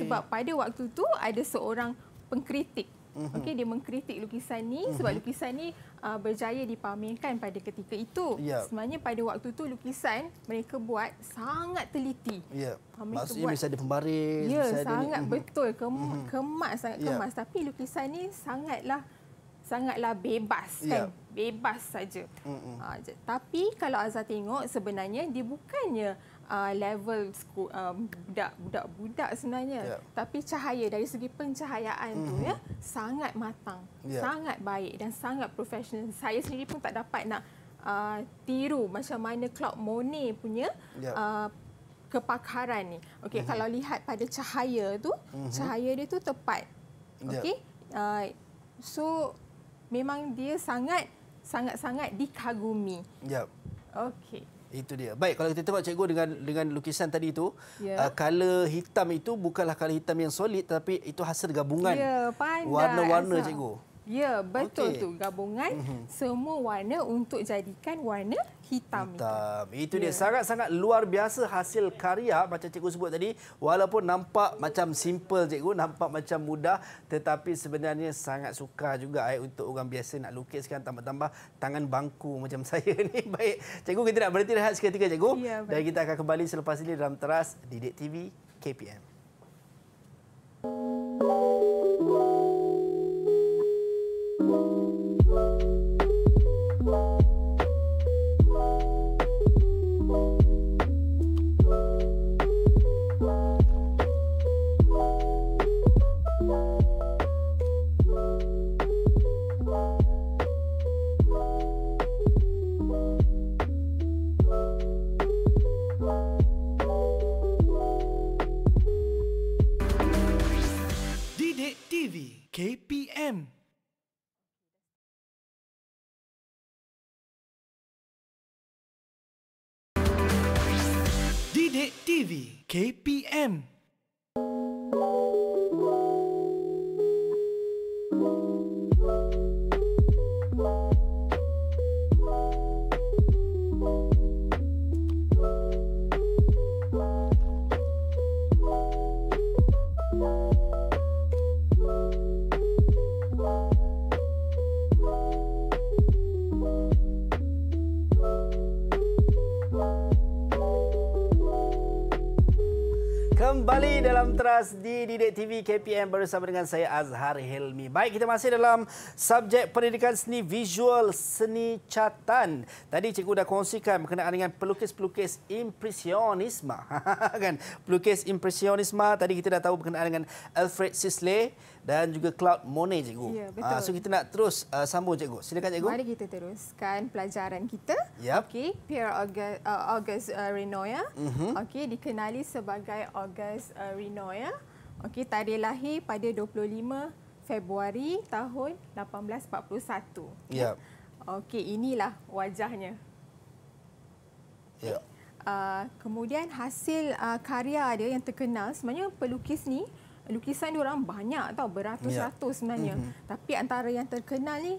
Speaker 2: sebab pada waktu tu ada seorang pengkritik Mm-hmm. Okey, dia mengkritik lukisan ni mm-hmm. sebab lukisan ni uh, berjaya dipamerkan pada ketika itu. Yep. Ya. Sebenarnya pada waktu tu lukisan mereka buat sangat teliti. Ya.
Speaker 1: Yep. Uh, ah, Maksudnya buat, mesti ada pembaris, yeah, mesti ada sangat mhm.
Speaker 2: betul kem, mm-hmm. kemas sangat ya. kemas tapi lukisan ni sangatlah sangatlah bebas ya. kan. Yep. Bebas saja. Mm-hmm. Uh, tapi kalau Azza tengok sebenarnya dia bukannya uh, level budak-budak uh, um, budak sebenarnya yeah. tapi cahaya dari segi pencahayaan mm-hmm. tu ya sangat matang yeah. sangat baik dan sangat profesional saya sendiri pun tak dapat nak uh, tiru macam mana Cloud Monet punya yeah. uh, kepakaran ni okey mm-hmm. kalau lihat pada cahaya tu mm-hmm. cahaya dia tu tepat ya. okey uh, so memang dia sangat sangat-sangat dikagumi yep ya. okey
Speaker 1: itu dia. Baik, kalau kita tengok cikgu dengan dengan lukisan tadi itu, yeah. uh, warna hitam itu bukanlah warna hitam yang solid tapi itu hasil gabungan ya,
Speaker 2: warna-warna warna, cikgu. Ya, betul okay. tu. Gabungan mhm. semua warna untuk jadikan warna hitam.
Speaker 1: hitam. Itu dia. Ya. Sangat-sangat luar biasa hasil karya macam cikgu sebut tadi. Walaupun nampak macam simple cikgu, nampak macam mudah. Tetapi sebenarnya sangat sukar juga eh, untuk orang biasa nak lukiskan tambah-tambah tangan bangku macam saya ni. Baik, cikgu kita nak berhenti rehat seketika cikgu. Ya, Dan kita akan kembali selepas ini dalam teras Didik TV KPM. Thank you. TV KPM bersama dengan saya Azhar Helmi. Baik, kita masih dalam subjek pendidikan seni visual, seni catan. Tadi cikgu dah kongsikan berkenaan dengan pelukis-pelukis impresionisme. kan? Pelukis impresionisme tadi kita dah tahu berkenaan dengan Alfred Sisley dan juga Claude Monet cikgu. Ya, ah, betul. So, kita nak terus ah, sambung cikgu. Silakan cikgu. Mari
Speaker 2: kita teruskan pelajaran kita. Ya. Yep. Okey, Pierre August, uh, August uh, Renoir. Mm -hmm. Okey, dikenali sebagai August uh, Renoir. Okey, tarikh lahir pada 25 Februari tahun 1841. Ya? ya. Okey, inilah wajahnya. Ya. Okay. Uh, kemudian hasil uh, karya dia yang terkenal sebenarnya pelukis ni lukisan dia orang banyak tau beratus-ratus ya. sebenarnya. Mm-hmm. Tapi antara yang terkenal ni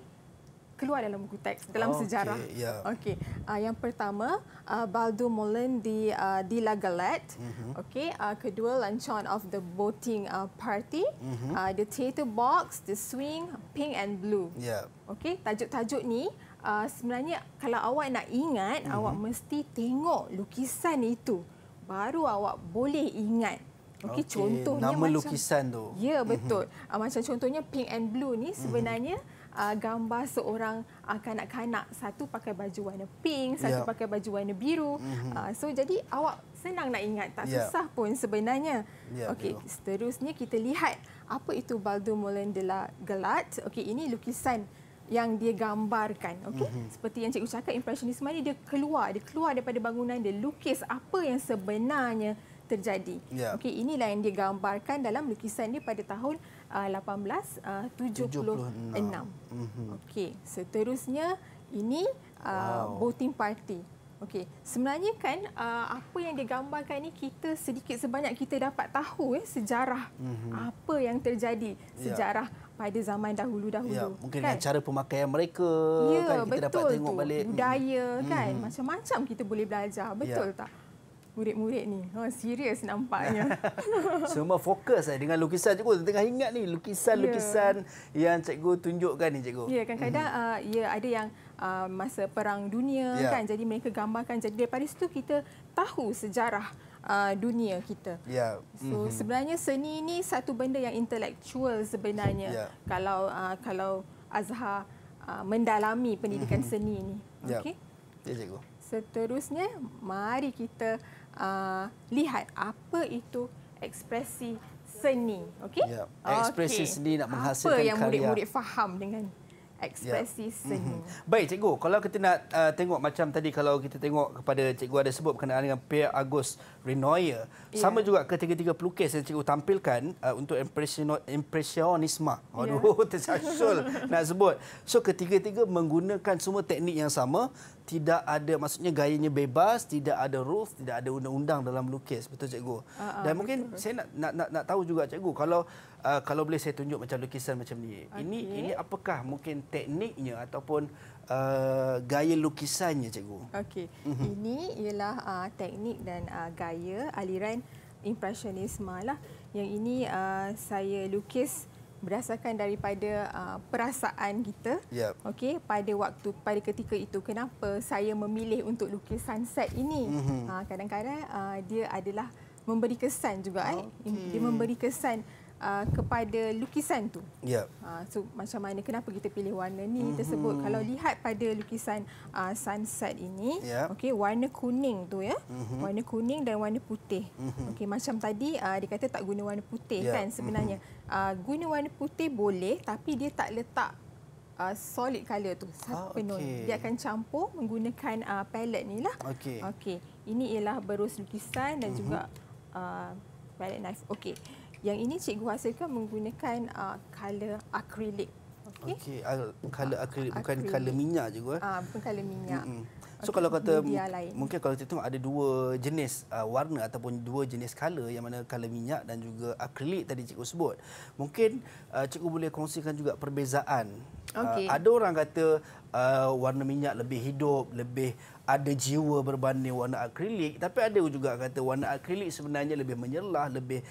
Speaker 2: keluar dalam buku teks dalam okay, sejarah. Yeah. Okey. Uh, yang pertama, uh, ah, Baldo Molin di uh, di La Galette. Mm-hmm. Okey, uh, kedua Lanchon of the Boating uh, Party, mm-hmm. uh, the Theatre Box, the Swing, Pink and Blue. Ya. Yeah. Okey, tajuk-tajuk ni uh, sebenarnya kalau awak nak ingat, mm-hmm. awak mesti tengok lukisan itu baru awak boleh ingat. Okey, okay. contohnya nama macam, lukisan
Speaker 1: tu. Ya, yeah, mhm. betul.
Speaker 2: Mm-hmm. Uh, macam contohnya Pink and Blue ni sebenarnya mm-hmm uh, gambar seorang uh, kanak-kanak satu pakai baju warna pink, satu pakai baju warna biru. Mm-hmm. Uh, so jadi awak senang nak ingat, tak yep. susah pun sebenarnya. Yep, Okey, seterusnya kita lihat apa itu de la Gelat. Okey, ini lukisan yang dia gambarkan. Okey, mm-hmm. seperti yang cikgu cakap impresionisme ni dia keluar, dia keluar daripada bangunan dia lukis apa yang sebenarnya terjadi. Yeah. Okey, inilah yang dia gambarkan dalam lukisan dia pada tahun 1800 1876. Uh, uh, mhm. Okey, seterusnya ini uh, wow. uh, voting party. Okey, sebenarnya kan uh, apa yang digambarkan ini kita sedikit sebanyak kita dapat tahu eh, sejarah mm-hmm. apa yang terjadi ya. sejarah yeah. pada zaman dahulu-dahulu. Yeah, mungkin kan? dengan
Speaker 1: cara pemakaian mereka yeah, kan kita betul dapat tengok tu. balik
Speaker 2: budaya mm-hmm. kan mhm. macam-macam kita boleh belajar betul yeah. tak? murid-murid ni. Oh, serius nampaknya. Semua
Speaker 1: fokus eh, dengan lukisan cikgu. Tengah ingat ni lukisan-lukisan yeah. yang cikgu tunjukkan ni cikgu. Ya, yeah, kadang-kadang
Speaker 2: mm-hmm. uh, yeah, ada yang uh, masa perang dunia yeah. kan. Jadi mereka gambarkan. Jadi daripada situ kita tahu sejarah uh, dunia kita.
Speaker 1: Yeah. So mm-hmm. sebenarnya
Speaker 2: seni ni satu benda yang intelektual sebenarnya. Yeah. Kalau uh, kalau Azhar uh, mendalami pendidikan mm-hmm. seni ni. Ya. Okey. Ya yeah. yeah, cikgu. Seterusnya mari kita Uh, lihat apa itu ekspresi seni okay? yeah. ekspresi okay. seni nak menghasilkan karya apa yang murid-murid faham dengan ekspresi yeah. seni. Mm-hmm.
Speaker 1: Baik cikgu, kalau kita nak uh, tengok macam tadi kalau kita tengok kepada cikgu ada sebut berkenaan dengan Pierre August Renoir. Yeah. Sama juga ketiga-tiga pelukis yang cikgu tampilkan uh, untuk impressionisme. Ya. Aduh, yeah. tersasul nak sebut. So ketiga-tiga menggunakan semua teknik yang sama, tidak ada maksudnya gayanya bebas, tidak ada rules, tidak ada undang-undang dalam lukis, betul cikgu. Uh-uh, Dan mungkin betul. saya nak, nak nak nak tahu juga cikgu kalau uh, kalau boleh saya tunjuk macam lukisan macam ni. Okay. Ini ini apakah mungkin tekniknya ataupun Uh, gaya lukisannya cikgu.
Speaker 2: Okey. Mhm. Ini ialah uh, teknik dan uh, gaya aliran impresionisme lah. Yang ini uh, saya lukis berdasarkan daripada uh, perasaan kita. Yep. Okey, pada waktu pada ketika itu kenapa saya memilih untuk lukis sunset ini? Mm-hmm. Uh, kadang-kadang uh, dia adalah memberi kesan juga okay. eh. Dia memberi kesan uh, kepada lukisan tu. Ya. Yeah. Uh, so macam mana kenapa kita pilih warna ni mm-hmm. tersebut? Kalau lihat pada lukisan uh, sunset ini, yeah. okey warna kuning tu ya. Mm-hmm. Warna kuning dan warna putih. Mm-hmm. Okey macam tadi uh, dia tak guna warna putih yeah. kan sebenarnya. Mm-hmm. Uh, guna warna putih boleh tapi dia tak letak Uh, solid color tu satu ah, okay. penuh dia akan campur menggunakan uh, palette ni lah okey okey ini ialah berus lukisan dan uh-huh. juga uh, palette knife okey yang ini cikgu hasilkan menggunakan uh, color akrilik.
Speaker 1: Okey. Okay. Color akrilik bukan color minyak je. Eh? Ah,
Speaker 2: bukan color minyak. Mm
Speaker 1: -mm. So okay. kalau kata mungkin kalau kita tengok ada dua jenis uh, warna ataupun dua jenis color yang mana color minyak dan juga akrilik tadi cikgu sebut. Mungkin uh, cikgu boleh kongsikan juga perbezaan. Okay. Uh, ada orang kata uh, warna minyak lebih hidup, lebih ada jiwa berbanding warna akrilik tapi ada juga kata warna akrilik sebenarnya lebih menyerlah lebih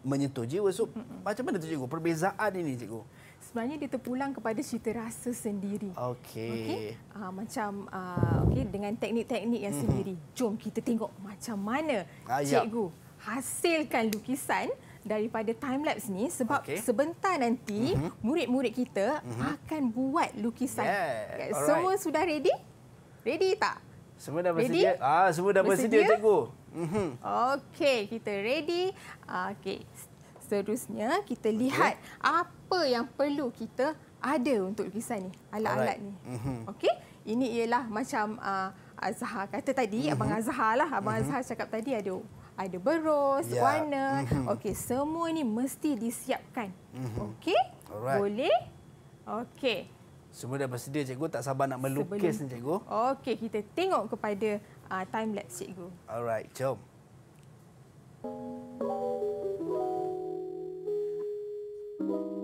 Speaker 1: menyentuh jiwa so Mm-mm. macam mana tu cikgu perbezaan ini cikgu
Speaker 2: sebenarnya dia terpulang kepada cita rasa sendiri
Speaker 1: okey okay?
Speaker 2: uh, ah, macam uh, okey dengan teknik-teknik yang mm-hmm. sendiri jom kita tengok macam mana Ayak. cikgu hasilkan lukisan daripada time lapse ni sebab okay. sebentar nanti mm-hmm. murid-murid kita mm-hmm. akan buat lukisan yeah. okay. semua sudah ready Ready tak?
Speaker 1: Semua dah bersedia. Ah, semua dah bersedia, bersedia cikgu. Mhm.
Speaker 2: Okey, kita ready. Ah, okey. Seterusnya kita lihat apa yang perlu kita ada untuk lukisan ni, alat-alat ni. Mhm. Okey. Ini ialah macam uh, Azhar kata tadi, mm-hmm. Abang Azhar lah. Abang mm-hmm. Azhar cakap tadi ada ada berus, yeah. warna. Mm-hmm. Okey, semua ni mesti disiapkan. Mm-hmm. Okey? Boleh? Okey.
Speaker 1: Semua dah bersedia cikgu, tak sabar nak melukis Sebelum. ni cikgu.
Speaker 2: Okey, kita tengok kepada uh, time lapse cikgu.
Speaker 1: Alright, jom. Thank you.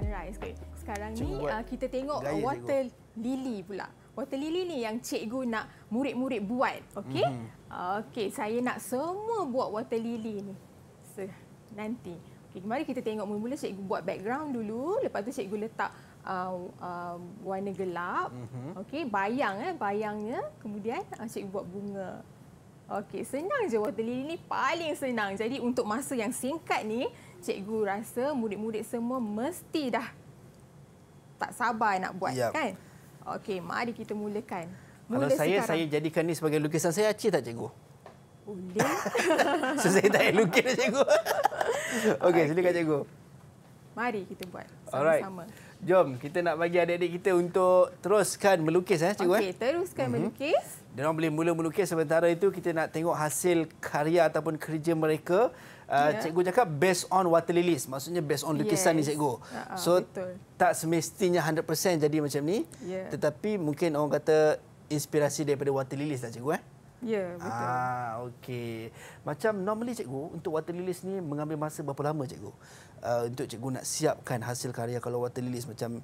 Speaker 2: sunrise kan. Sekarang cuba ni uh, kita tengok gaya, water cikgu. lily pula. Water lily ni yang cikgu nak murid-murid buat. okay? Mm-hmm. Okey, saya nak semua buat water lily ni. So, nanti. Okey, mari kita tengok mula-mula cikgu buat background dulu. Lepas tu cikgu letak uh, uh, warna gelap. Mm-hmm. Okey, bayang eh, bayangnya. Kemudian uh, cikgu buat bunga. Okey, senang je water lily ni paling senang. Jadi untuk masa yang singkat ni, cikgu rasa murid-murid semua mesti dah tak sabar nak buat yep. kan? Okey, mari kita mulakan. Mula Kalau saya sekarang. saya
Speaker 1: jadikan ni sebagai lukisan saya Acik tak cikgu?
Speaker 2: Boleh. so, saya tak payah lukis cikgu. Okey,
Speaker 1: okay. silakan cikgu.
Speaker 2: Mari kita buat sama-sama.
Speaker 1: Jom kita nak bagi adik-adik kita untuk teruskan melukis eh cikgu okay, eh.
Speaker 2: teruskan uh-huh. melukis.
Speaker 1: Mereka boleh mula melukis sementara itu kita nak tengok hasil karya ataupun kerja mereka. Uh, yeah. Cikgu cakap based on water lilies, maksudnya based on lukisan yes. ni cikgu. Uh-huh, so betul. tak semestinya 100% jadi macam ni. Yeah. Tetapi mungkin orang kata inspirasi daripada water lilies lah cikgu eh. Ya, yeah, betul. Ah, okay. Macam normally cikgu untuk water lilies ni mengambil masa berapa lama cikgu? uh, untuk cikgu nak siapkan hasil karya kalau water lilies macam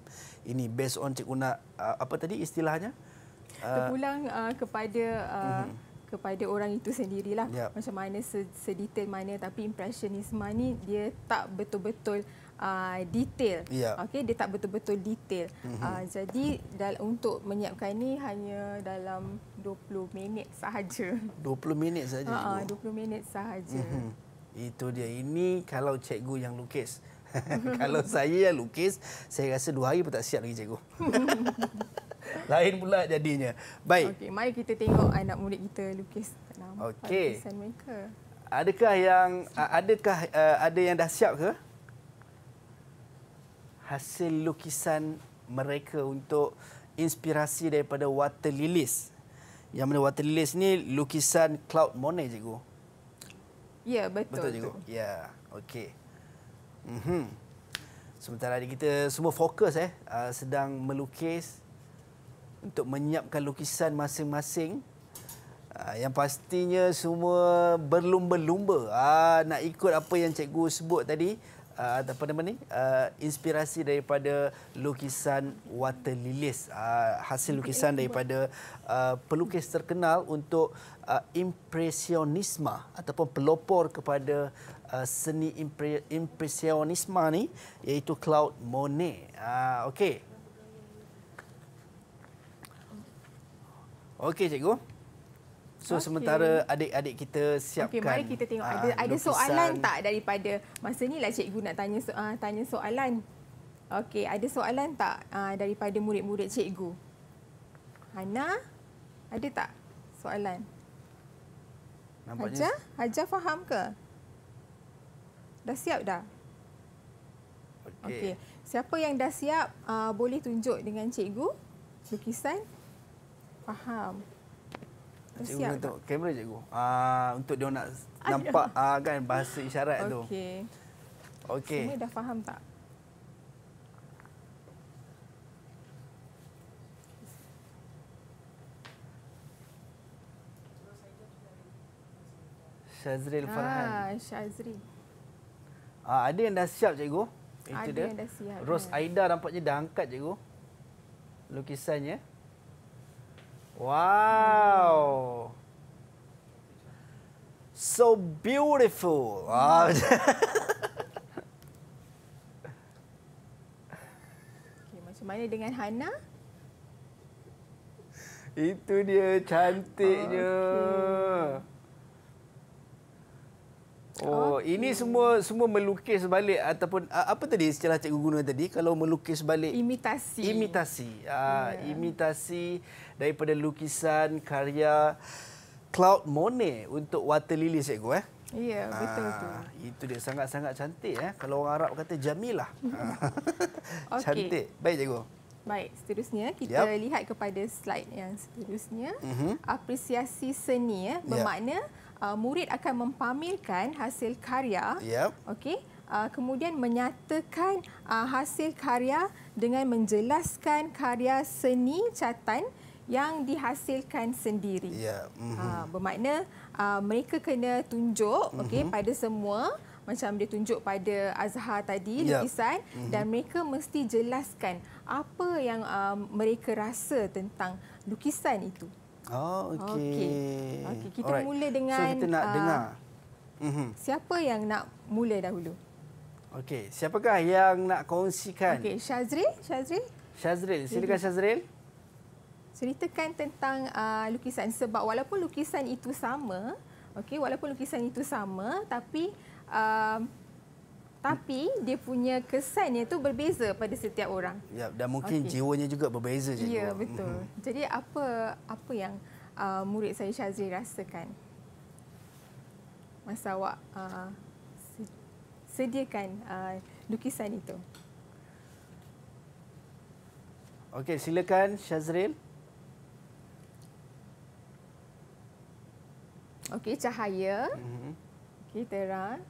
Speaker 1: ini based on cikgu nak uh, apa tadi istilahnya terpulang
Speaker 2: uh, uh, kepada uh, mm-hmm. kepada orang itu sendirilah yep. macam mana sedetail mana tapi impressionisme ni dia tak betul-betul uh, detail yep. okey dia tak betul-betul detail mm-hmm. uh, jadi untuk menyiapkan ini hanya dalam 20 minit sahaja
Speaker 1: 20 minit sahaja ha, ha, uh,
Speaker 2: 20 minit sahaja mm-hmm.
Speaker 1: Itu dia. Ini kalau cikgu yang lukis. kalau saya yang lukis, saya rasa dua hari pun tak siap lagi cikgu. Lain pula jadinya. Baik. Okey,
Speaker 2: mari kita tengok anak murid kita lukis dalam
Speaker 1: Adakah yang adakah uh, ada yang dah siap ke? Hasil lukisan mereka untuk inspirasi daripada water lilies. Yang mana water lilies ni lukisan Cloud Monet cikgu.
Speaker 2: Ya, betul. Betul juga.
Speaker 1: Ya. Okey. Mhm. Sementara ini kita semua fokus eh uh, sedang melukis untuk menyiapkan lukisan masing-masing. Uh, yang pastinya semua berlumba-lumba uh, nak ikut apa yang cikgu sebut tadi uh, apa nama ni uh, inspirasi daripada lukisan water lilies uh, hasil lukisan daripada uh, pelukis terkenal untuk uh, impresionisma ataupun pelopor kepada uh, seni impre- impresionisma ni iaitu Claude Monet. Uh, okay Okey cikgu. So okay. sementara adik-adik kita siapkan. Okey, mari kita tengok ada uh, ada soalan tak
Speaker 2: daripada masa ni lah cikgu nak tanya uh, tanya soalan. Okey, ada soalan tak uh, daripada murid-murid cikgu? Hana, ada tak soalan? Nampaknya Haja faham ke? Dah siap dah. Okey. Okay. Siapa yang dah siap uh, boleh tunjuk dengan cikgu lukisan? Faham. Cikgu Siap. untuk
Speaker 1: kamera cikgu. Ah uh, untuk dia nak Ayuh. nampak uh, kan bahasa isyarat okay. tu. Okey. Okey. Semua dah faham tak? Syazril Farhan. Ah, Syazri. Ah, ada yang dah siap cikgu? Itu ada dia. yang dah siap. Rose ya. Aida nampaknya dah angkat cikgu. Lukisannya. Wow. So beautiful. Wow. okay,
Speaker 2: macam mana dengan Hana?
Speaker 1: Itu dia cantiknya. Okay. Oh, okay. ini semua semua melukis balik ataupun apa tadi istilah cikgu guna tadi kalau melukis balik imitasi. Imitasi. Yeah. Uh, ya. imitasi daripada lukisan karya Claude Monet untuk water lily cikgu eh.
Speaker 2: Ya, yeah, betul betul. Uh, ah,
Speaker 1: itu dia sangat-sangat cantik eh. Kalau orang Arab kata jamilah. Ah, okay. Cantik. Baik cikgu.
Speaker 2: Baik, seterusnya kita yep. lihat kepada slide yang seterusnya. Mm-hmm. Apresiasi seni eh? ya, bermakna yep uh, murid akan mempamilkan hasil karya. Yep. Okey. Uh, kemudian menyatakan uh, hasil karya dengan menjelaskan karya seni catan yang dihasilkan sendiri. Ya. Yeah. Mhm. Mm-hmm. Uh, bermakna uh, mereka kena tunjuk mm-hmm. okey mhm. pada semua macam dia tunjuk pada Azhar tadi yeah. lukisan mm-hmm. dan mereka mesti jelaskan apa yang uh, mereka rasa tentang lukisan itu.
Speaker 1: Oh, okey. Okey. Okay, kita Alright. mula dengan So kita nak uh, dengar. Mhm.
Speaker 2: Siapa yang nak mula dahulu?
Speaker 1: Okey, siapakah yang nak kongsikan? Okey,
Speaker 2: Shazri, Shazri.
Speaker 1: Shazril, silakan Shazril.
Speaker 2: Ceritakan tentang uh, lukisan sebab walaupun lukisan itu sama, okey, walaupun lukisan itu sama tapi uh, tapi dia punya kesannya tu berbeza pada setiap orang.
Speaker 1: Ya, dan mungkin okay. jiwanya juga berbeza cikgu. Ya, betul. Mhm.
Speaker 2: Jadi apa apa yang uh, murid saya Syazri rasakan? Masa awak uh, sediakan uh, lukisan itu.
Speaker 1: Okey, silakan Syazril.
Speaker 2: Okey, cahaya. Mm-hmm. Okey, terang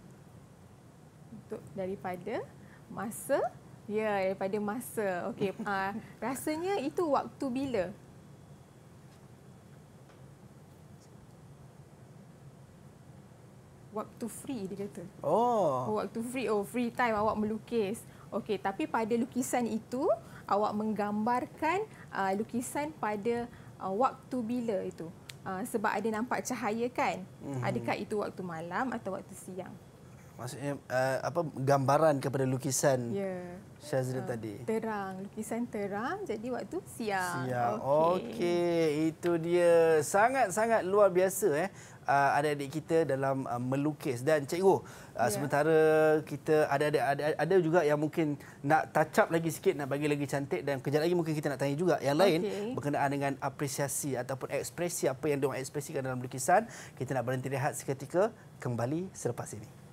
Speaker 2: untuk daripada masa ya daripada masa okey uh, rasanya itu waktu bila waktu free dia kata
Speaker 1: oh. oh waktu
Speaker 2: free oh free time awak melukis okey tapi pada lukisan itu awak menggambarkan uh, lukisan pada uh, waktu bila itu uh, sebab ada nampak cahaya kan mm-hmm. adakah itu waktu malam atau waktu siang
Speaker 1: maksudnya uh, apa gambaran kepada lukisan yeah. Syazrin uh, tadi
Speaker 2: terang lukisan terang jadi waktu siang siang okey okay.
Speaker 1: itu dia sangat-sangat luar biasa eh uh, ah, ada adik kita dalam uh, melukis dan cikgu uh, ah, yeah. sementara kita ada ada ada juga yang mungkin nak touch up lagi sikit nak bagi lagi cantik dan kejap lagi mungkin kita nak tanya juga yang lain okay. berkenaan dengan apresiasi ataupun ekspresi apa yang dia ekspresikan dalam lukisan kita nak berhenti rehat seketika kembali selepas ini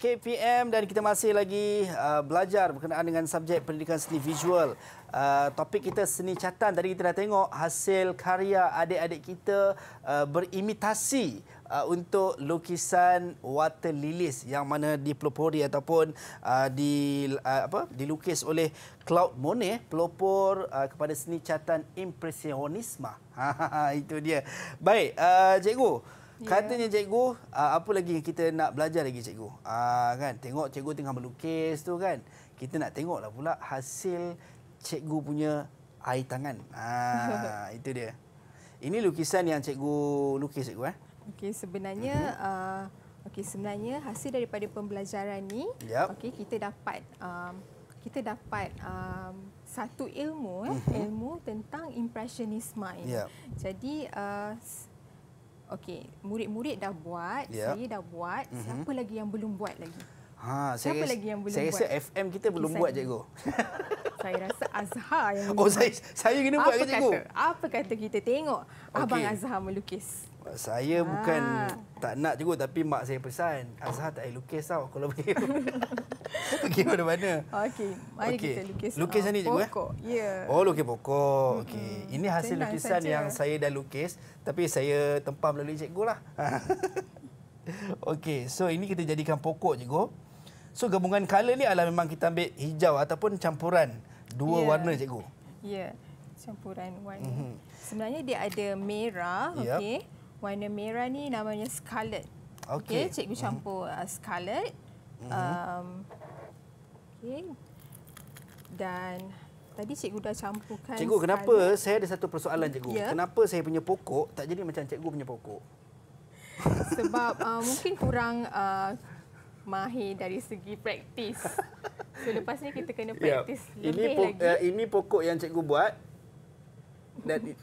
Speaker 1: KPM dan kita masih lagi uh, belajar berkenaan dengan subjek pendidikan seni visual. Uh, topik kita seni catan. Tadi kita dah tengok hasil karya adik-adik kita uh, berimitasi uh, untuk lukisan water lilies yang mana dipelopori ataupun uh, di, uh, apa, dilukis oleh Claude Monet, pelopor uh, kepada seni catan impresionisme. Ha, ha, ha, itu dia. Baik, uh, cikgu. Ya. Katanya cikgu, ah, apa lagi kita nak belajar lagi cikgu? Ah, kan, tengok cikgu tengah melukis tu kan. Kita nak tengoklah pula hasil cikgu punya air tangan. Ah, itu dia. Ini lukisan yang cikgu lukis cikgu eh.
Speaker 2: Okey, sebenarnya uh -huh. uh, okey sebenarnya hasil daripada pembelajaran ni, yep. okey kita dapat um, kita dapat um, satu ilmu uh eh, -huh. Mhm. ilmu tentang impressionisme. Yep. Jadi uh, Okey, murid-murid dah buat, yeah. saya dah buat, mhm. siapa mm-hmm. lagi yang belum buat lagi? Ha, saya siapa lagi yang belum saya buat? Saya rasa FM kita belum Kisah buat, cikgu. saya rasa Azhar yang Oh, saya saya kena apa buat ke cikgu? Apa kata kita tengok okay. abang Azhar melukis
Speaker 1: saya ha. bukan tak nak juga tapi mak saya pesan Azhar tak payah lukis tau kalau pergi pergi mana mana
Speaker 2: okey mari okay. kita lukis lukis ni cikgu eh ya
Speaker 1: oh lukis pokok mm-hmm. okey ini hasil Senang lukisan sahaja. yang saya dah lukis tapi saya tempah melalui cikgu lah okey so ini kita jadikan pokok cikgu so gabungan color ni adalah memang kita ambil hijau ataupun campuran dua yeah. warna cikgu ya
Speaker 2: yeah. campuran warna mm-hmm. sebenarnya dia ada merah yep. okey warna merah ni namanya scarlet.
Speaker 1: Okey, okay, cikgu
Speaker 2: mhm. campur mm. scarlet. Mm. Um, okay. Dan tadi cikgu dah campurkan Cikgu, scarlet. kenapa
Speaker 1: saya ada satu persoalan cikgu? Yeah. Kenapa saya punya pokok tak jadi macam cikgu punya pokok?
Speaker 2: Sebab uh, mungkin kurang uh, mahir dari segi praktis. So, lepas ni kita kena ya, praktis yeah. lebih ini lagi. Uh,
Speaker 1: ini pokok yang cikgu buat. Dan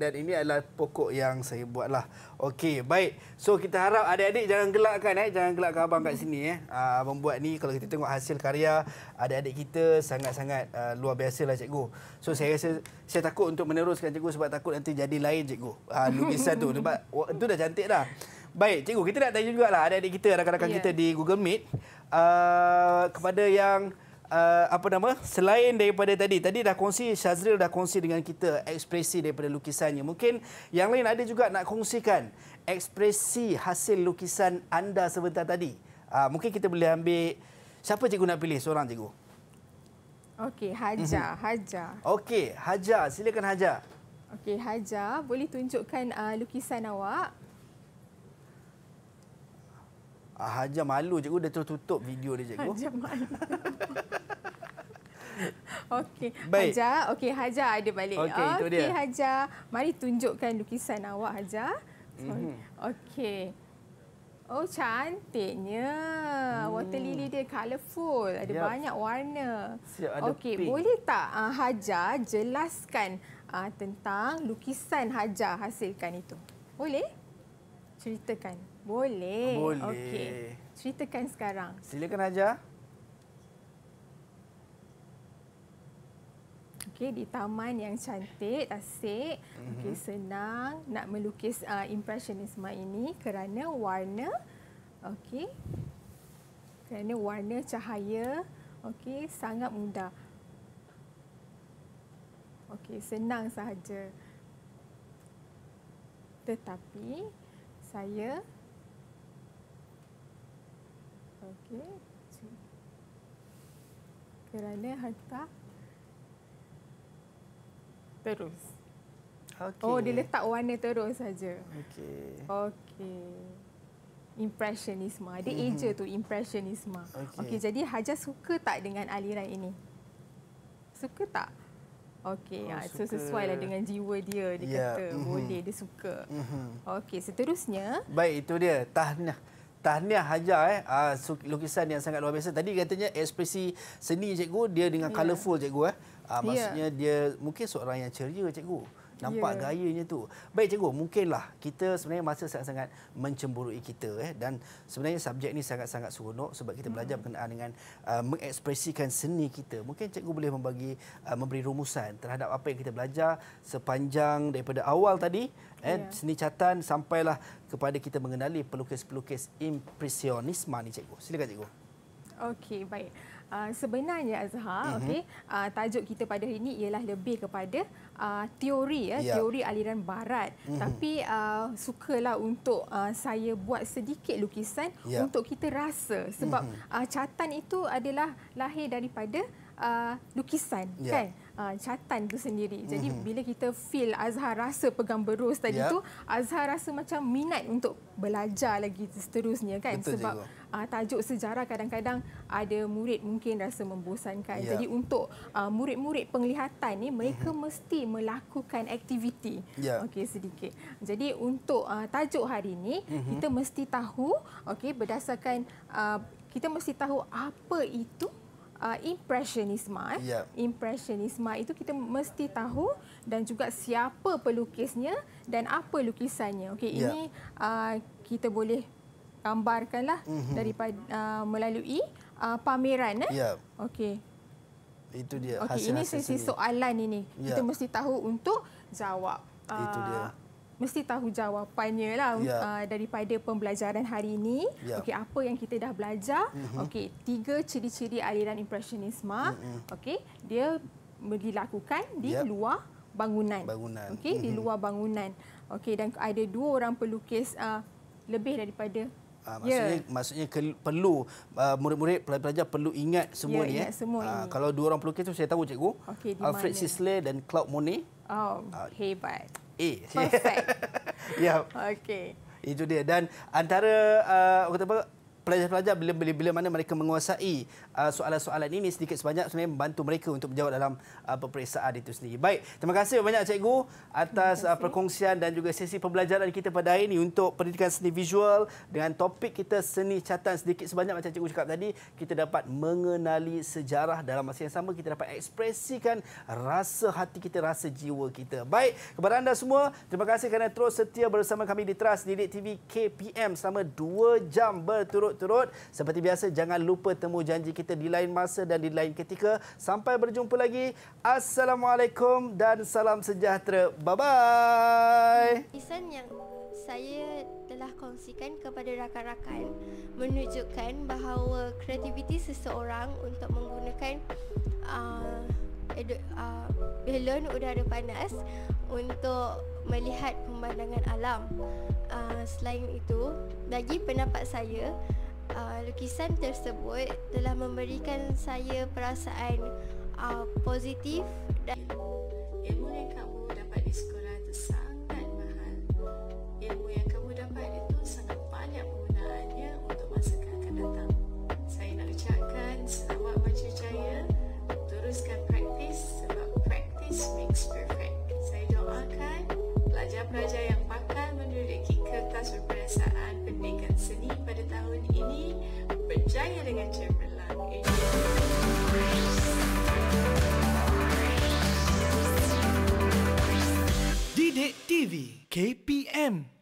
Speaker 1: dan ini adalah pokok yang saya buat lah. Okey, baik. So kita harap adik-adik jangan gelakkan eh, jangan gelakkan abang kat sini eh. Ah, abang buat ni kalau kita tengok hasil karya adik-adik kita sangat-sangat uh, luar biasa lah cikgu. So saya rasa saya takut untuk meneruskan cikgu sebab takut nanti jadi lain cikgu. Ah uh, lukisan tu sebab tu dah cantik dah. Baik, cikgu kita nak tanya jugalah adik-adik kita, rakan-rakan yeah. kita di Google Meet uh, kepada yang uh, apa nama selain daripada tadi tadi dah kongsi Syazril dah kongsi dengan kita ekspresi daripada lukisannya mungkin yang lain ada juga nak kongsikan ekspresi hasil lukisan anda sebentar tadi uh, mungkin kita boleh ambil siapa cikgu nak pilih seorang cikgu
Speaker 2: okey haja mm-hmm. haja
Speaker 1: okey haja silakan haja
Speaker 2: okey haja boleh tunjukkan uh, lukisan awak
Speaker 1: Ah, Hajar malu cikgu, dia terus tutup video dia cikgu. Haja
Speaker 2: malu. Okey, Haja. Okey, Haja. ada balik. Okey, okay, Haja. Mari tunjukkan lukisan awak, Hajar. Mhm. Okey. Oh, cantiknya. Hmm. Water lily dia colourful. Ada yep. banyak warna. Siap okay, Boleh tak uh, Hajar jelaskan uh, tentang lukisan Haja hasilkan itu? Boleh? Ceritakan. Boleh. Boleh. Okay. Ceritakan sekarang.
Speaker 1: Silakan aja.
Speaker 2: Okey, di taman yang cantik, asyik, mm-hmm. okey senang nak melukis uh, impressionisme ini kerana warna okey. Kerana warna cahaya okey sangat mudah. Okey, senang sahaja. Tetapi saya Okey. Kerana harta terus. Okay. Oh, dia letak warna terus saja. Okay. Okay. Impressionisme. ada mm-hmm. eja tu impressionisme. Okey, okay, jadi Hajar suka tak dengan aliran ini? Suka tak? Okey, oh, ah, so sesuai lah dengan jiwa dia, dia yeah. kata. Oh, mm-hmm. Boleh, dia suka. Mm-hmm. Okey, seterusnya.
Speaker 1: Baik, itu dia. Tahniah. Tahniah Hajar eh uh, lukisan yang sangat luar biasa. Tadi katanya ekspresi seni cikgu dia dengan yeah. colourful cikgu eh. Uh, maksudnya yeah. dia mungkin seorang yang ceria cikgu. Nampak yeah. gayanya tu. Baik cikgu, mungkinlah kita sebenarnya masa sangat-sangat mencemburui kita eh dan sebenarnya subjek ni sangat-sangat seronok sebab kita belajar hmm. berkenaan dengan uh, mengekspresikan seni kita. Mungkin cikgu boleh membagi uh, memberi rumusan terhadap apa yang kita belajar sepanjang daripada awal tadi eh yeah. seni catan sampailah kepada kita mengenali pelukis-pelukis impresionisme ni cikgu. Silakan cikgu.
Speaker 2: Okey, baik. Uh, sebenarnya Azhar, mm-hmm. okey, uh, tajuk kita pada hari ini ialah lebih kepada uh, teori ya, yep. Ya. teori aliran barat. Mm-hmm. Tapi uh, sukalah untuk uh, saya buat sedikit lukisan yep. Ya. untuk kita rasa sebab mm-hmm. uh, catan itu adalah lahir daripada uh, lukisan, yep. Ya. kan? Uh, catan itu sendiri. Jadi mm-hmm. bila kita feel Azhar rasa pegang berus tadi itu tu, Azhar rasa macam minat untuk belajar lagi seterusnya kan Betul sebab juga uh, tajuk sejarah kadang-kadang ada murid mungkin rasa membosankan. Ya. Jadi untuk uh, murid-murid penglihatan ni mereka uh-huh. mesti melakukan aktiviti. Ya. Okey sedikit. Jadi untuk uh, tajuk hari ini uh-huh. Mhm. kita mesti tahu okey berdasarkan uh, kita mesti tahu apa itu Uh, impressionisme eh. Ya. yeah. impressionisme itu kita mesti tahu dan juga siapa pelukisnya dan apa lukisannya okey yeah. ini uh, kita boleh gambarkanlah mm-hmm. daripada uh, melalui uh, pameran eh. Yeah. Okey.
Speaker 1: Itu dia okay, hasil ini sesi sendiri.
Speaker 2: soalan ini. Yeah. Kita mesti tahu untuk jawab. Uh, Itu dia. mesti tahu jawapannya lah ya. uh, daripada pembelajaran hari ini. Ya. Okey, apa yang kita dah belajar? Mm-hmm. Okey, tiga ciri-ciri aliran impresionisme. Mm-hmm. Okey, dia dilakukan di yep. Ya. luar bangunan. bangunan. Okey, mm-hmm. di mhm. luar bangunan. Okey, dan ada dua orang pelukis uh, lebih daripada
Speaker 1: Ah, ya. maksudnya yeah. maksudnya ke, perlu uh, murid-murid pelajar-pelajar perlu ingat ya, semua yeah, ni ya. Eh. Semua uh, ah, ni. Kalau dua orang pelukis tu saya tahu cikgu. Okay, Alfred Sisley dan Claude Monet.
Speaker 2: Oh, uh, hebat. A. Perfect. ya. Yeah. Okay.
Speaker 1: Itu dia dan antara uh, apa pelajar-pelajar bila, bila bila mana mereka menguasai uh, soalan-soalan ini sedikit sebanyak sebenarnya membantu mereka untuk menjawab dalam uh, peperiksaan itu sendiri. Baik, terima kasih banyak cikgu atas uh, perkongsian dan juga sesi pembelajaran kita pada hari ini untuk pendidikan seni visual dengan topik kita seni catan sedikit sebanyak macam cikgu cakap tadi, kita dapat mengenali sejarah dalam masa yang sama kita dapat ekspresikan rasa hati kita, rasa jiwa kita. Baik, kepada anda semua, terima kasih kerana terus setia bersama kami di Trust Didik TV KPM selama 2 jam berturut berturut-turut. Seperti biasa, jangan lupa temu janji kita di lain masa dan di lain ketika. Sampai berjumpa lagi. Assalamualaikum dan salam sejahtera. Bye-bye.
Speaker 2: Isan yang saya telah kongsikan kepada rakan-rakan menunjukkan bahawa kreativiti seseorang untuk menggunakan uh, uh, balon udara panas untuk melihat pemandangan alam. Uh, selain itu, bagi pendapat saya, uh, lukisan tersebut telah memberikan saya perasaan uh, positif dan ilmu yang kamu dapat di sekolah itu sangat mahal ilmu yang berjaya dengan cemerlang.
Speaker 3: Eh. Didik TV KPM